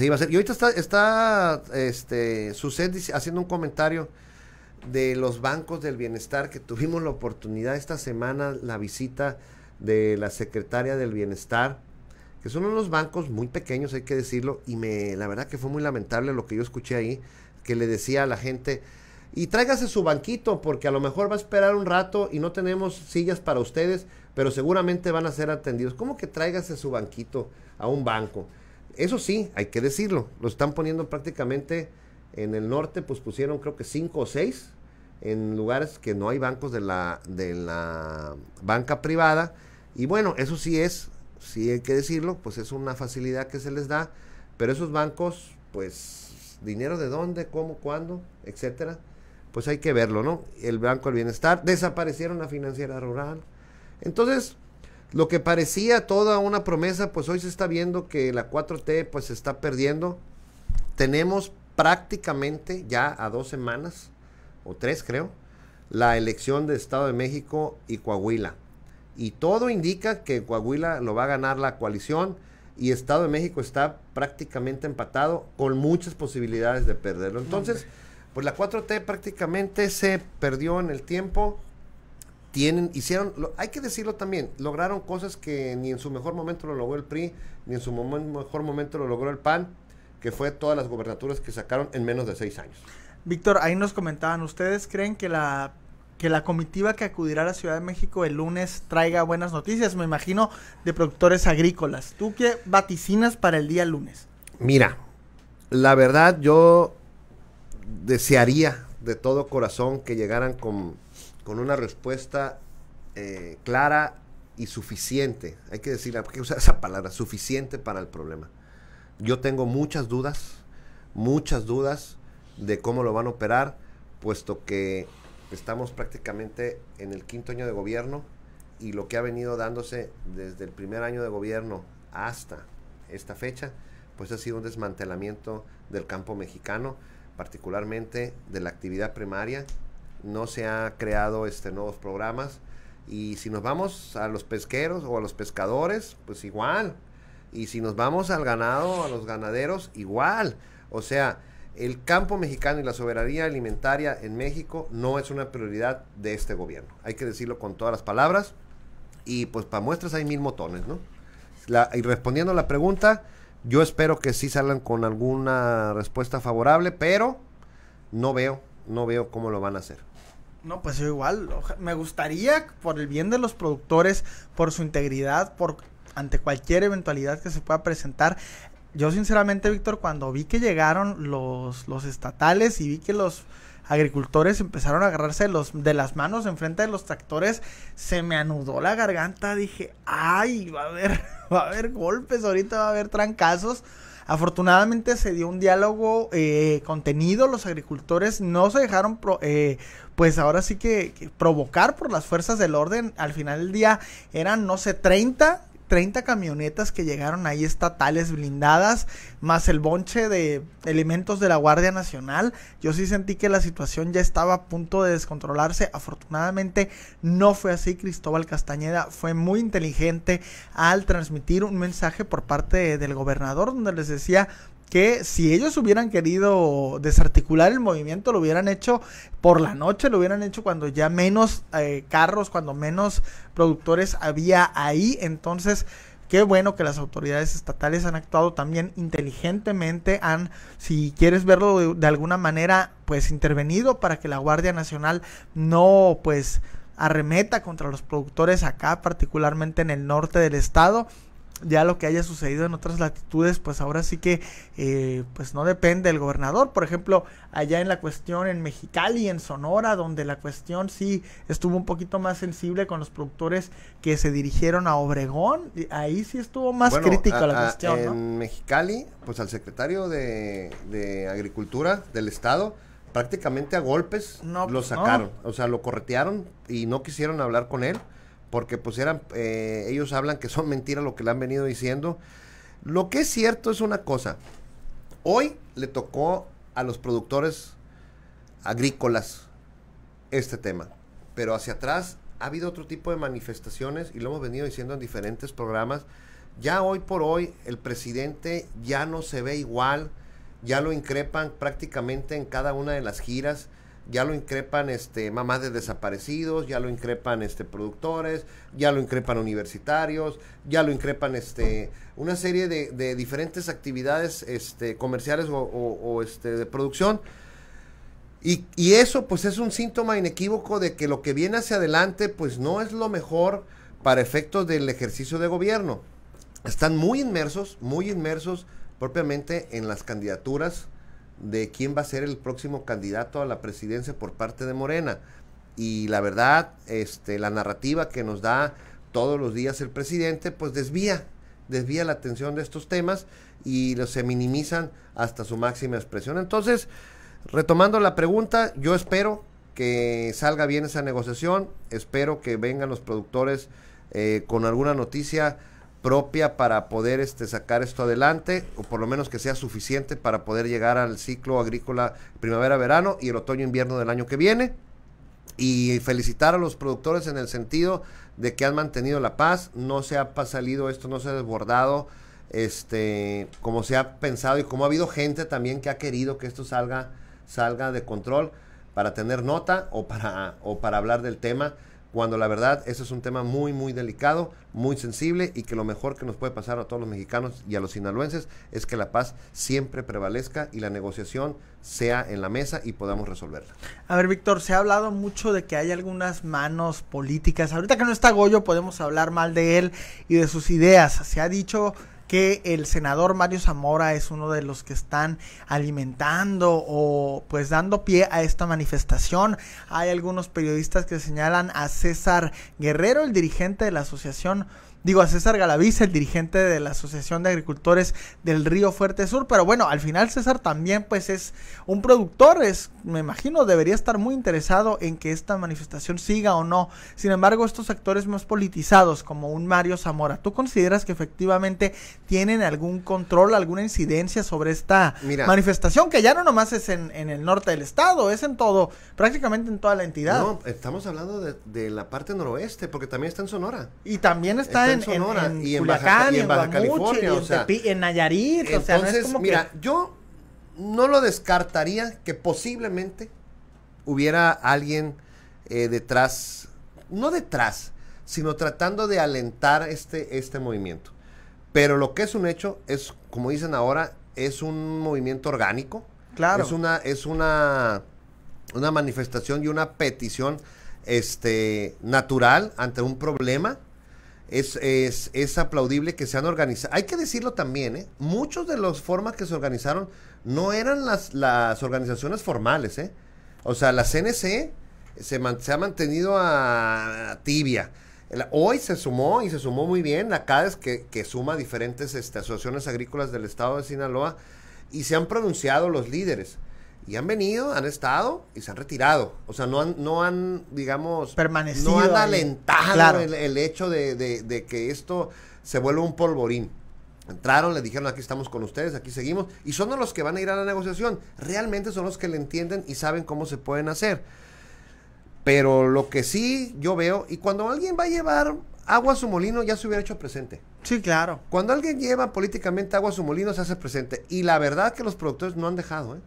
y ahorita está, está este, haciendo un comentario de los bancos del bienestar que tuvimos la oportunidad esta semana, la visita de la secretaria del bienestar, que son unos bancos muy pequeños, hay que decirlo, y me, la verdad que fue muy lamentable lo que yo escuché ahí, que le decía a la gente, y tráigase su banquito, porque a lo mejor va a esperar un rato y no tenemos sillas para ustedes, pero seguramente van a ser atendidos. ¿Cómo que tráigase su banquito a un banco? Eso sí, hay que decirlo, lo están poniendo prácticamente en el norte, pues pusieron creo que cinco o seis en lugares que no hay bancos de la, de la banca privada. Y bueno, eso sí es, sí hay que decirlo, pues es una facilidad que se les da, pero esos bancos, pues, dinero de dónde, cómo, cuándo, etcétera, pues hay que verlo, ¿no? El Banco del Bienestar, desaparecieron la financiera rural. Entonces, lo que parecía toda una promesa, pues hoy se está viendo que la 4T pues se está perdiendo. Tenemos prácticamente ya a dos semanas, o tres creo, la elección de Estado de México y Coahuila. Y todo indica que Coahuila lo va a ganar la coalición y Estado de México está prácticamente empatado con muchas posibilidades de perderlo. Entonces, pues la 4T prácticamente se perdió en el tiempo tienen, hicieron, hay que decirlo también, lograron cosas que ni en su mejor momento lo logró el PRI, ni en su mejor momento lo logró el PAN, que fue todas las gobernaturas que sacaron en menos de seis años. Víctor, ahí nos comentaban, ¿ustedes creen que la que la comitiva que acudirá a la Ciudad de México el lunes traiga buenas noticias, me imagino, de productores agrícolas? ¿Tú qué vaticinas para el día lunes? Mira, la verdad yo desearía de todo corazón que llegaran con con una respuesta eh, clara y suficiente. Hay que decir, que usar esa palabra, suficiente para el problema. Yo tengo muchas dudas, muchas dudas de cómo lo van a operar, puesto que estamos prácticamente en el quinto año de gobierno y lo que ha venido dándose desde el primer año de gobierno hasta esta fecha, pues ha sido un desmantelamiento del campo mexicano, particularmente de la actividad primaria, no se ha creado este, nuevos programas. Y si nos vamos a los pesqueros o a los pescadores, pues igual. Y si nos vamos al ganado, a los ganaderos, igual. O sea, el campo mexicano y la soberanía alimentaria en México no es una prioridad de este gobierno. Hay que decirlo con todas las palabras. Y pues para muestras hay mil motones, ¿no? y respondiendo a la pregunta, yo espero que sí salgan con alguna respuesta favorable, pero no veo no veo cómo lo van a hacer. No, pues yo igual, me gustaría, por el bien de los productores, por su integridad, por ante cualquier eventualidad que se pueda presentar. Yo sinceramente, Víctor, cuando vi que llegaron los, los estatales y vi que los agricultores empezaron a agarrarse de, los, de las manos enfrente de los tractores, se me anudó la garganta, dije, ay, va a haber, va a haber golpes ahorita, va a haber trancazos Afortunadamente se dio un diálogo eh, contenido, los agricultores no se dejaron, eh, pues ahora sí que, provocar por las fuerzas del orden, al final del día eran, no sé, 30 30 camionetas que llegaron ahí estatales blindadas, más el bonche de elementos de la Guardia Nacional. Yo sí sentí que la situación ya estaba a punto de descontrolarse. Afortunadamente no fue así. Cristóbal Castañeda fue muy inteligente al transmitir un mensaje por parte del gobernador donde les decía, que si ellos hubieran querido desarticular el movimiento, lo hubieran hecho por la noche, lo hubieran hecho cuando ya menos eh, carros, cuando menos productores había ahí. Entonces, qué bueno que las autoridades estatales han actuado también inteligentemente, han, si quieres verlo de, de alguna manera, pues intervenido para que la Guardia Nacional no, pues arremeta contra los productores acá, particularmente en el norte del estado ya lo que haya sucedido en otras latitudes, pues ahora sí que eh, pues no depende del gobernador. Por ejemplo, allá en la cuestión en Mexicali, en Sonora, donde la cuestión sí estuvo un poquito más sensible con los productores que se dirigieron a Obregón, ahí sí estuvo más crítico crítica la cuestión. en Mexicali, pues al secretario de, Agricultura del Estado, prácticamente a golpes no, lo sacaron, o sea, lo corretearon y no quisieron hablar con él porque pues eran, eh, ellos hablan que son mentiras lo que le han venido diciendo. Lo que es cierto es una cosa, hoy le tocó a los productores agrícolas este tema, pero hacia atrás ha habido otro tipo de manifestaciones y lo hemos venido diciendo en diferentes programas. Ya hoy por hoy el presidente ya no se ve igual, ya lo increpan prácticamente en cada una de las giras ya lo increpan este mamás de desaparecidos, ya lo increpan este productores, ya lo increpan universitarios, ya lo increpan este una serie de, diferentes actividades este comerciales o, este, de producción. Y, y, eso pues es un síntoma inequívoco de que lo que viene hacia adelante pues no es lo mejor para efectos del ejercicio de gobierno. Están muy inmersos, muy inmersos propiamente en las candidaturas de quién va a ser el próximo candidato a la presidencia por parte de Morena. Y la verdad, este, la narrativa que nos da todos los días el presidente, pues desvía, desvía la atención de estos temas y los se minimizan hasta su máxima expresión. Entonces, retomando la pregunta, yo espero que salga bien esa negociación, espero que vengan los productores eh, con alguna noticia propia para poder este, sacar esto adelante, o por lo menos que sea suficiente para poder llegar al ciclo agrícola primavera-verano y el otoño-invierno del año que viene. Y felicitar a los productores en el sentido de que han mantenido la paz, no se ha salido esto, no se ha desbordado, este, como se ha pensado y como ha habido gente también que ha querido que esto salga, salga de control para tener nota o para, o para hablar del tema cuando la verdad eso es un tema muy, muy delicado, muy sensible y que lo mejor que nos puede pasar a todos los mexicanos y a los sinaloenses es que la paz siempre prevalezca y la negociación sea en la mesa y podamos resolverla. A ver, Víctor, se ha hablado mucho de que hay algunas manos políticas. Ahorita que no está Goyo podemos hablar mal de él y de sus ideas. Se ha dicho que el senador Mario Zamora es uno de los que están alimentando o pues dando pie a esta manifestación. Hay algunos periodistas que señalan a César Guerrero, el dirigente de la Asociación digo, a César Galaviz, el dirigente de la Asociación de Agricultores del Río Fuerte Sur. Pero bueno, al final César también pues es un productor, es, me imagino, debería estar muy interesado en que esta manifestación siga o no. Sin embargo, estos actores más politizados, como un Mario Zamora, ¿tú consideras que efectivamente tienen algún control, alguna incidencia sobre esta manifestación? Que ya no nomás es en, el norte del estado, es en todo, prácticamente en toda la entidad. No, estamos hablando de, la parte noroeste, porque también está en Sonora. Y también está, está en, Sonora en, y, en Baja, California, en, o sea, Nayarit, entonces, mira, yo no lo descartaría que posiblemente hubiera alguien eh, detrás, no detrás, sino tratando de alentar este, este movimiento. Pero lo que es un hecho es, como dicen ahora, es un movimiento orgánico. Claro. Es una, es una, una manifestación y una petición este, natural ante un problema es, es, es, aplaudible que se han organizado. Hay que decirlo también, ¿eh? Muchos de las formas que se organizaron no eran las, las organizaciones formales, ¿eh? O sea, la CNC se, se ha mantenido a, ah, tibia. hoy se sumó y se sumó muy bien la CADES que, que suma diferentes este, asociaciones agrícolas del estado de Sinaloa y se han pronunciado los líderes y han venido, han estado y se han retirado. O sea, no han, no han digamos, permanecido. No han alentado el, hecho de, de, que esto se vuelva un polvorín. Entraron, le dijeron, aquí estamos con ustedes, aquí seguimos. Y son los que van a ir a la negociación. Realmente son los que le entienden y saben cómo se pueden hacer. Pero lo que sí yo veo, y cuando alguien va a llevar agua a su molino, ya se hubiera hecho presente. Sí, claro. Cuando alguien lleva políticamente agua a su molino, se hace presente. Y la verdad que los productores no han dejado, ¿eh?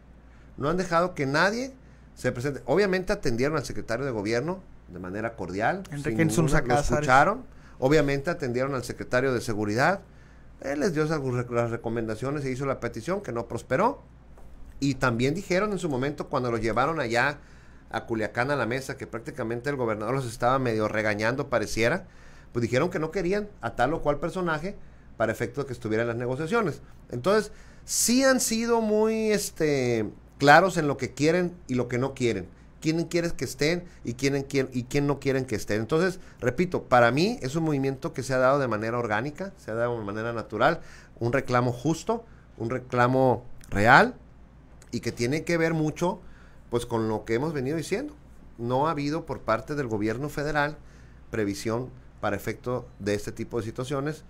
No han dejado que nadie se presente. Obviamente atendieron al secretario de gobierno de manera cordial. Enrique ninguna, lo escucharon. Obviamente atendieron al secretario de seguridad. Él les dio las recomendaciones e hizo la petición que no prosperó. Y también dijeron en su momento cuando los llevaron allá a Culiacán a la mesa, que prácticamente el gobernador los estaba medio regañando, pareciera, pues dijeron que no querían a tal o cual personaje para efecto de que estuvieran las negociaciones. Entonces, sí han sido muy, este, claros en lo que quieren y lo que no quieren. Quién quieres que estén y quién, y quién no quieren que estén. Entonces, repito, para mí es un movimiento que se ha dado de manera orgánica, se ha dado de manera natural, un reclamo justo, un reclamo real y que tiene que ver mucho pues con lo que hemos venido diciendo. No ha habido por parte del gobierno federal previsión para efecto de este tipo de situaciones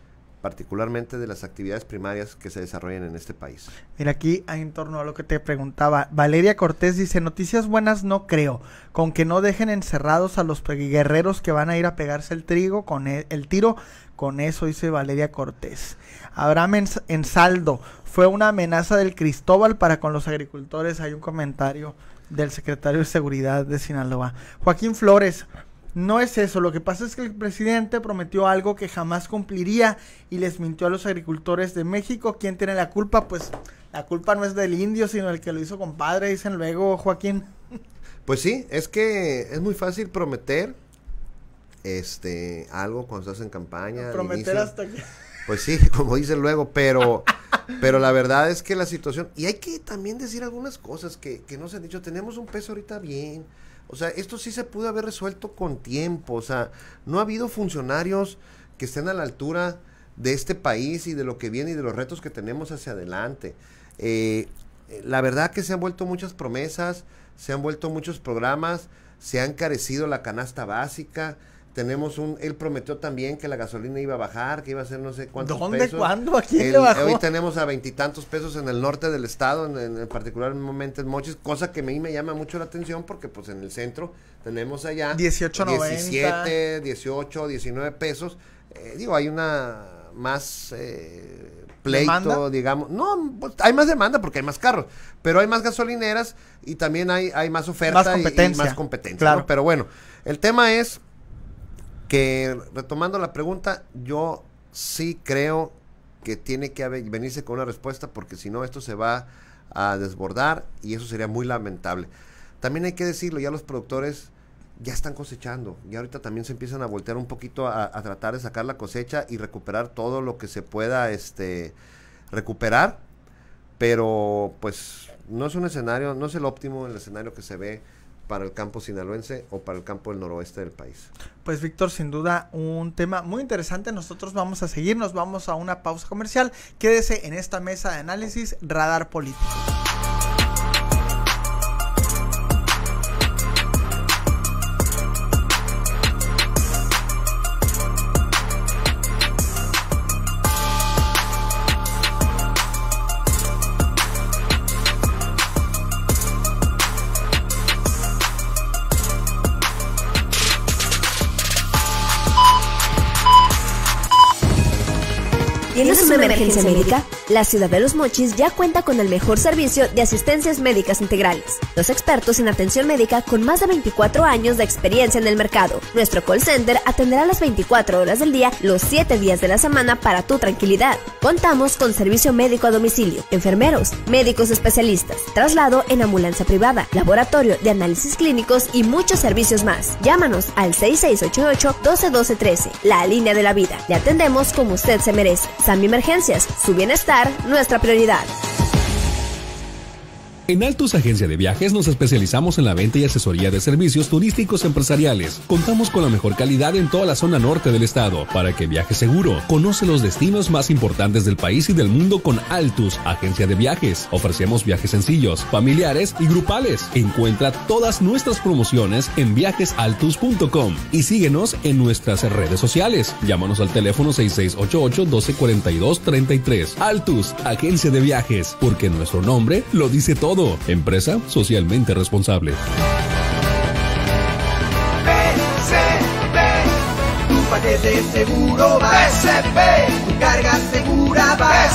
particularmente de las actividades primarias que se desarrollan en este país. Mira, aquí en torno a lo que te preguntaba, Valeria Cortés dice, noticias buenas no creo, con que no dejen encerrados a los guerreros que van a ir a pegarse el trigo con e, el, tiro, con eso dice Valeria Cortés. Abraham en, Ensaldo, fue una amenaza del Cristóbal para con los agricultores, hay un comentario del secretario de Seguridad de Sinaloa. Joaquín Flores, no es eso, lo que pasa es que el presidente prometió algo que jamás cumpliría y les mintió a los agricultores de México. ¿Quién tiene la culpa? Pues la culpa no es del indio, sino el que lo hizo compadre, dicen luego, Joaquín. Pues sí, es que es muy fácil prometer este algo cuando estás en campaña. Prometer hasta que... Pues sí, como dicen luego, pero, pero la verdad es que la situación, y hay que también decir algunas cosas que, que no se han dicho, tenemos un peso ahorita bien, o sea, esto sí se pudo haber resuelto con tiempo. O sea, no ha habido funcionarios que estén a la altura de este país y de lo que viene y de los retos que tenemos hacia adelante. Eh, la verdad que se han vuelto muchas promesas, se han vuelto muchos programas, se ha encarecido la canasta básica, tenemos un, él prometió también que la gasolina iba a bajar, que iba a ser no sé cuántos ¿Dónde, cuándo, a quién le bajó? Hoy tenemos a veintitantos pesos en el norte del estado, en, en momentos moches, Mochis, cosa que a mí me llama mucho la atención porque pues en el centro tenemos allá 18, 17, 18, 19 pesos. Eh, digo, hay una más eh, pleito, digamos. No, pues, hay más demanda porque hay más carros, pero hay más gasolineras y también hay, hay más oferta más competencia, y, más competencia. Claro. Pero bueno, el tema es que retomando la pregunta, yo sí creo que tiene que venirse con una respuesta porque si no esto se va a desbordar y eso sería muy lamentable. También hay que decirlo, ya los productores ya están cosechando y ahorita también se empiezan a voltear un poquito a, tratar de sacar la cosecha y recuperar todo lo que se pueda este, recuperar, pero pues no es un escenario, no es el óptimo el escenario que se ve para el campo sinaloense o para el campo del noroeste del país. Pues Víctor, sin duda un tema muy interesante. Nosotros vamos a seguir, nos vamos a una pausa comercial. Quédese en esta mesa de análisis Radar Político. es una emergencia médica? La ciudad de Los Mochis ya cuenta con el mejor servicio de asistencias médicas integrales. Los expertos en atención médica con más de 24 años de experiencia en el mercado. Nuestro call center atenderá las 24 horas del día, los 7 días de la semana para tu tranquilidad. Contamos con servicio médico a domicilio, enfermeros, médicos especialistas, traslado en ambulancia privada, laboratorio de análisis clínicos y muchos servicios más. Llámanos al 6688 121213, la línea de la vida. Le atendemos como usted se merece. Emergencias, su bienestar, nuestra prioridad. En Altus Agencia de Viajes nos especializamos en la venta y asesoría de servicios turísticos empresariales. Contamos con la mejor calidad en toda la zona norte del estado para que viaje seguro. Conoce los destinos más importantes del país y del mundo con Altus Agencia de Viajes. Ofrecemos viajes sencillos, familiares y grupales. Encuentra todas nuestras promociones en viajesaltus.com y síguenos en nuestras redes sociales. Llámanos al teléfono 6688 1242 33. Altus Agencia de Viajes, porque nuestro nombre lo dice todo. Empresa socialmente responsable. P.C.P. tu paquete seguro va. tu carga segura va.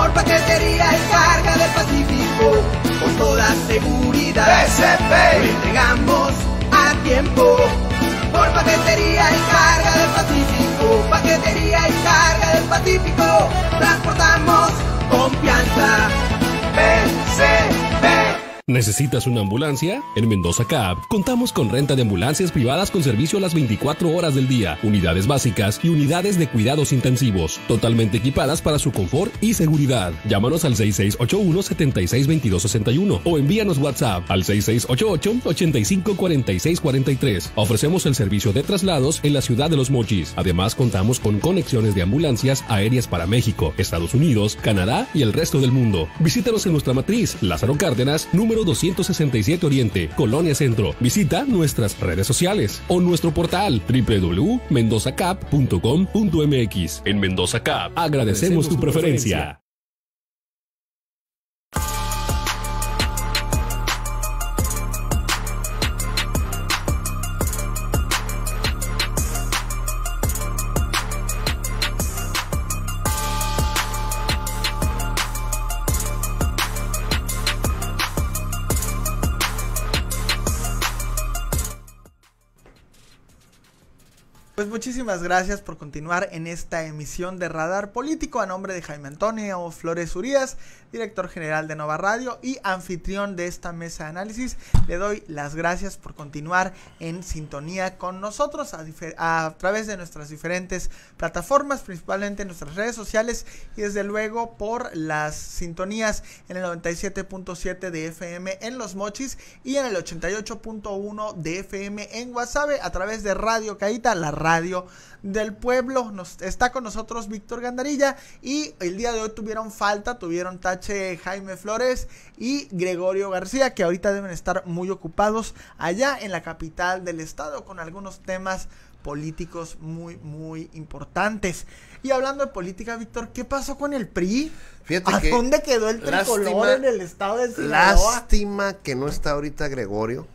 por paquetería y carga del Pacífico, con toda seguridad. SP entregamos a tiempo. Por paquetería y carga del Pacífico, paquetería y carga del Pacífico, transportamos confianza. Say. ¿Necesitas una ambulancia? En Mendoza Cab, contamos con renta de ambulancias privadas con servicio a las 24 horas del día, unidades básicas y unidades de cuidados intensivos, totalmente equipadas para su confort y seguridad. Llámanos al 6681-762261 o envíanos WhatsApp al 6688-854643. Ofrecemos el servicio de traslados en la ciudad de Los Mochis. Además, contamos con conexiones de ambulancias aéreas para México, Estados Unidos, Canadá y el resto del mundo. Visítanos en nuestra matriz, Lázaro Cárdenas, número 267 Oriente, Colonia Centro. Visita nuestras redes sociales o nuestro portal www.mendozacap.com.mx. En Mendoza Cap, agradecemos, tu, preferencia. Pues muchísimas gracias por continuar en esta emisión de Radar Político a nombre de Jaime Antonio Flores Urías director general de Nova Radio y anfitrión de esta mesa de análisis. Le doy las gracias por continuar en sintonía con nosotros a, través de nuestras diferentes plataformas, principalmente en nuestras redes sociales y desde luego por las sintonías en el 97.7 de FM en Los Mochis y en el 88.1 de FM en Guasave a través de Radio Caíta, la radio del pueblo. Nos, está con nosotros Víctor Gandarilla y el día de hoy tuvieron falta, tuvieron tacho Jaime Flores y Gregorio García, que ahorita deben estar muy ocupados allá en la capital del estado con algunos temas políticos muy, muy importantes. Y hablando de política, Víctor, ¿qué pasó con el PRI? Fíjate ¿A dónde quedó el tricolor en el estado de Sinaloa? Lástima que no está ahorita Gregorio,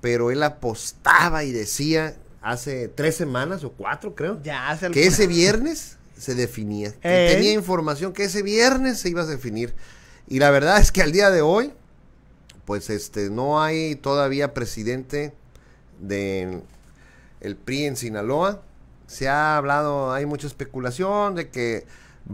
pero él apostaba y decía hace tres semanas o cuatro, creo, ya hace que ese viernes se definía. Tenía información que ese viernes se iba a definir. Y la verdad es que al día de hoy, pues este, no hay todavía presidente del el PRI en Sinaloa. Se ha hablado, hay mucha especulación de que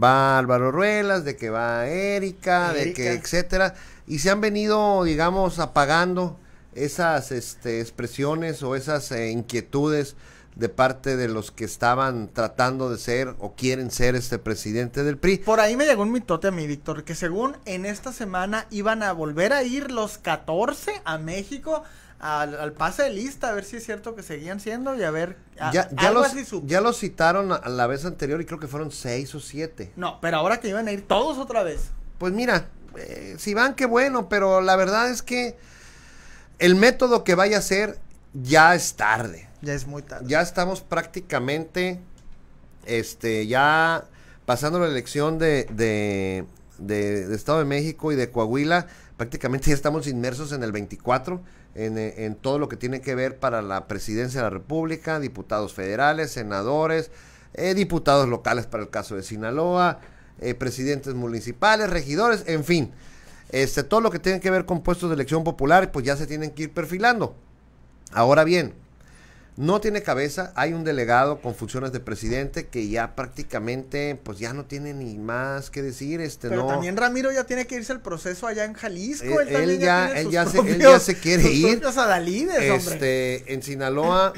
va Álvaro Ruelas, de que va Erika, de que etcétera, y se han venido, digamos, apagando esas este, expresiones o esas eh, inquietudes de parte de los que estaban tratando de ser o quieren ser este presidente del PRI. Por ahí me llegó un mitote a mí, Víctor, que según en esta semana iban a volver a ir los 14 a México al, pase de lista, a ver si es cierto que seguían siendo y a ver. ya, ya, los, ya los citaron a la vez anterior y creo que fueron seis o siete. No, pero ahora que iban a ir todos otra vez. Pues mira, eh, si van, qué bueno, pero la verdad es que el método que vaya a ser ya es tarde. Ya es muy tarde. Ya estamos prácticamente, este, ya pasando la elección de, de, Estado de México y de Coahuila, prácticamente ya estamos inmersos en el 24, en, todo lo que tiene que ver para la presidencia de la República, diputados federales, senadores, eh, diputados locales para el caso de Sinaloa, eh, presidentes municipales, regidores, en fin. Este, todo lo que tiene que ver con puestos de elección popular, pues ya se tienen que ir perfilando. Ahora bien, no tiene cabeza, hay un delegado con funciones de presidente que ya prácticamente pues ya no tiene ni más que decir, este Pero no. también Ramiro ya tiene que irse al proceso allá en Jalisco, eh, él, ya, él, ya se, ya se quiere ir. Adalides, este, hombre. en Sinaloa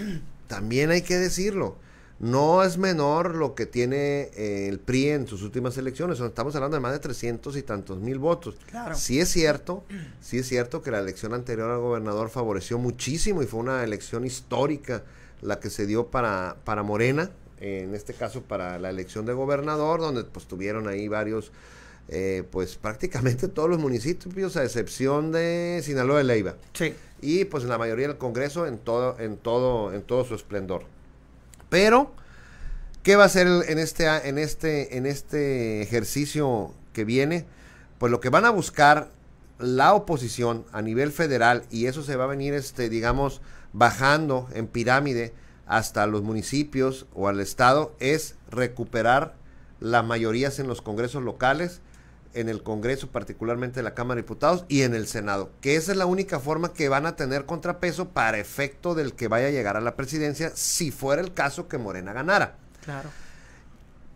también hay que decirlo. No es menor lo que tiene eh, el PRI en sus últimas elecciones. Estamos hablando de más de 300 y tantos mil votos. Claro. Sí es cierto, sí es cierto que la elección anterior al gobernador favoreció muchísimo y fue una elección histórica la que se dio para, para Morena, eh, en este caso para la elección de gobernador, donde pues tuvieron ahí varios, eh, pues prácticamente todos los municipios, a excepción de Sinaloa de Leiva. Sí. Y pues la mayoría del Congreso en todo, en todo, en todo su esplendor. Pero, ¿qué va a hacer en este, en este, en este ejercicio que viene? Pues lo que van a buscar la oposición a nivel federal, y eso se va a venir, este, digamos, bajando en pirámide hasta los municipios o al Estado, es recuperar las mayorías en los congresos locales en el Congreso, particularmente en la Cámara de Diputados y en el Senado, que esa es la única forma que van a tener contrapeso para efecto del que vaya a llegar a la presidencia, si fuera el caso que Morena ganara. Claro.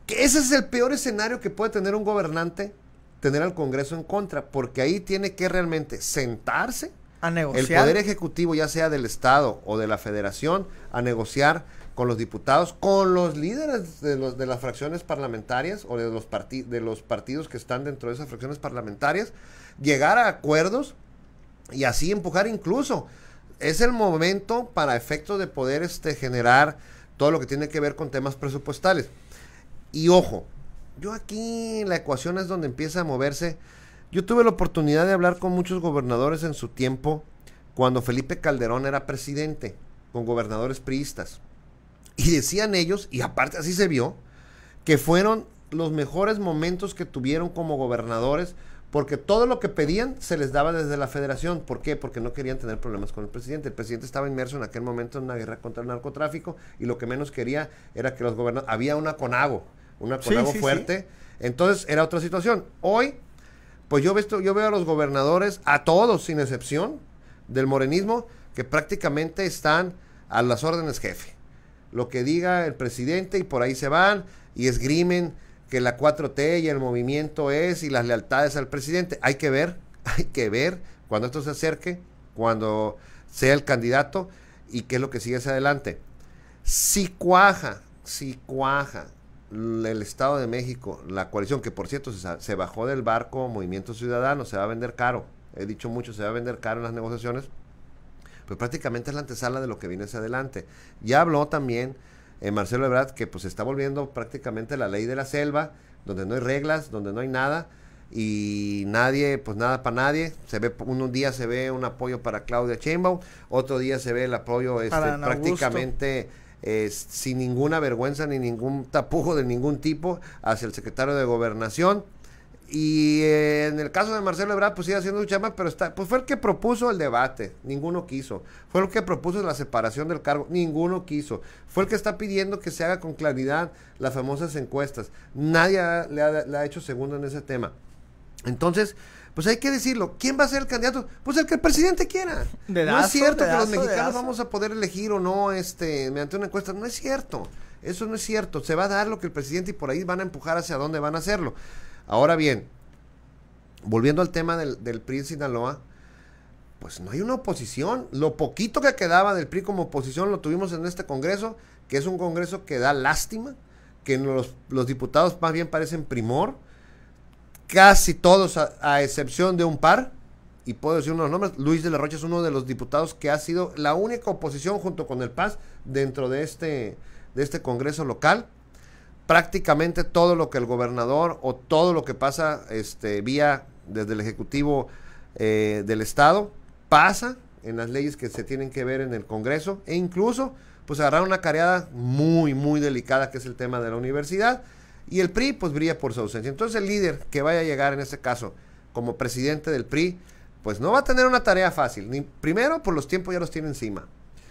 Que ese es el peor escenario que puede tener un gobernante, tener al Congreso en contra, porque ahí tiene que realmente sentarse a negociar. El Poder Ejecutivo, ya sea del Estado o de la Federación, a negociar con los diputados, con los líderes de, los, de las fracciones parlamentarias o de los, de los partidos que están dentro de esas fracciones parlamentarias, llegar a acuerdos y así empujar incluso. Es el momento para efectos de poder este, generar todo lo que tiene que ver con temas presupuestales. Y ojo, yo aquí la ecuación es donde empieza a moverse. Yo tuve la oportunidad de hablar con muchos gobernadores en su tiempo, cuando Felipe Calderón era presidente, con gobernadores priistas. Y decían ellos, y aparte así se vio, que fueron los mejores momentos que tuvieron como gobernadores, porque todo lo que pedían se les daba desde la federación. ¿Por qué? Porque no querían tener problemas con el presidente. El presidente estaba inmerso en aquel momento en una guerra contra el narcotráfico y lo que menos quería era que los gobernadores... Había una CONAGO, una CONAGO fuerte. Entonces era otra situación. Hoy, pues yo, yo veo a los gobernadores, a todos sin excepción, del morenismo, que prácticamente están a las órdenes jefe lo que diga el presidente y por ahí se van y esgrimen que la 4T y el movimiento es y las lealtades al presidente. Hay que ver, hay que ver cuando esto se acerque, cuando sea el candidato y qué es lo que sigue hacia adelante. Si cuaja, si cuaja el Estado de México, la coalición, que por cierto se, se bajó del barco Movimiento Ciudadano, se va a vender caro. He dicho mucho, se va a vender caro en las negociaciones pues prácticamente es la antesala de lo que viene hacia adelante. Ya habló también eh, Marcelo Ebrard que pues está volviendo prácticamente la ley de la selva, donde no hay reglas, donde no hay nada y nadie, pues nada para nadie. Se ve, un día se ve un apoyo para Claudia Sheinbaum, otro día se ve el apoyo este, prácticamente sin ninguna vergüenza ni ningún tapujo de ningún tipo hacia el secretario de Gobernación. Y eh, en el caso de Marcelo Ebrard, pues sigue haciendo su chamba, pero está, pues fue el que propuso el debate, ninguno quiso. Fue el que propuso la separación del cargo, ninguno quiso. Fue el que está pidiendo que se haga con claridad las famosas encuestas. Nadie le, ha, hecho segundo en ese tema. Entonces, pues hay que decirlo, ¿quién va a ser el candidato? Pues el que el presidente quiera. no es cierto que los mexicanos vamos a poder elegir o no este mediante una encuesta, no es cierto. Eso no es cierto, se va a dar lo que el presidente y por ahí van a empujar hacia dónde van a hacerlo. Ahora bien, volviendo al tema del, PRI en Sinaloa, pues no hay una oposición. Lo poquito que quedaba del PRI como oposición lo tuvimos en este Congreso, que es un Congreso que da lástima, que los, diputados más bien parecen primor, casi todos a, excepción de un par, y puedo decir unos nombres, Luis de la Rocha es uno de los diputados que ha sido la única oposición junto con el Paz dentro de este, de este Congreso local prácticamente todo lo que el gobernador o todo lo que pasa este, vía desde el Ejecutivo eh, del Estado pasa en las leyes que se tienen que ver en el Congreso e incluso pues agarrar una careada muy muy delicada que es el tema de la universidad y el PRI pues brilla por su ausencia. Entonces el líder que vaya a llegar en este caso como presidente del PRI pues no va a tener una tarea fácil. primero por pues, los tiempos ya los tiene encima.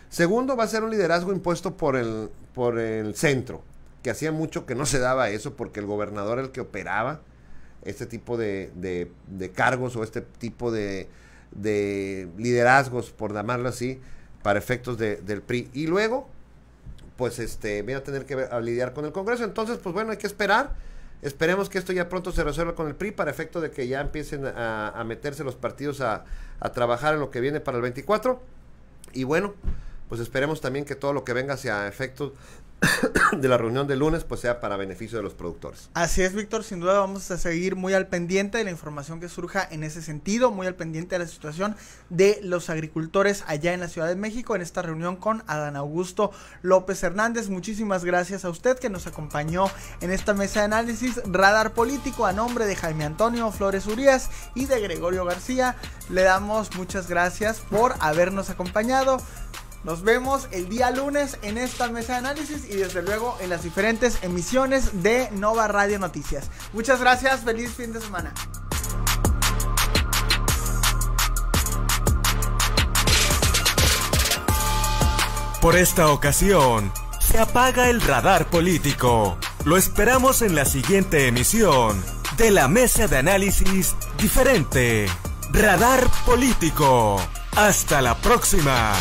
Segundo va a ser un liderazgo impuesto por el, por el centro que hacía mucho que no se daba eso porque el gobernador era el que operaba este tipo de, cargos o este tipo de, liderazgos, por llamarlo así, para efectos del PRI. Y luego, pues este, viene a tener que lidiar con el Congreso. Entonces, pues bueno, hay que esperar. Esperemos que esto ya pronto se resuelva con el PRI para efecto de que ya empiecen a, meterse los partidos a, a trabajar en lo que viene para el 24. Y bueno, pues esperemos también que todo lo que venga sea efectos de la reunión de lunes pues sea para beneficio de los productores. Así es, Víctor, sin duda vamos a seguir muy al pendiente de la información que surja en ese sentido, muy al pendiente de la situación de los agricultores allá en la Ciudad de México en esta reunión con Adán Augusto López Hernández. Muchísimas gracias a usted que nos acompañó en esta mesa de análisis Radar Político a nombre de Jaime Antonio Flores Urías y de Gregorio García. Le damos muchas gracias por habernos acompañado. Nos vemos el día lunes en esta mesa de análisis y desde luego en las diferentes emisiones de Nova Radio Noticias. Muchas gracias, feliz fin de semana. Por esta ocasión, se apaga el radar político. Lo esperamos en la siguiente emisión de la mesa de análisis diferente. Radar Político. Hasta la próxima.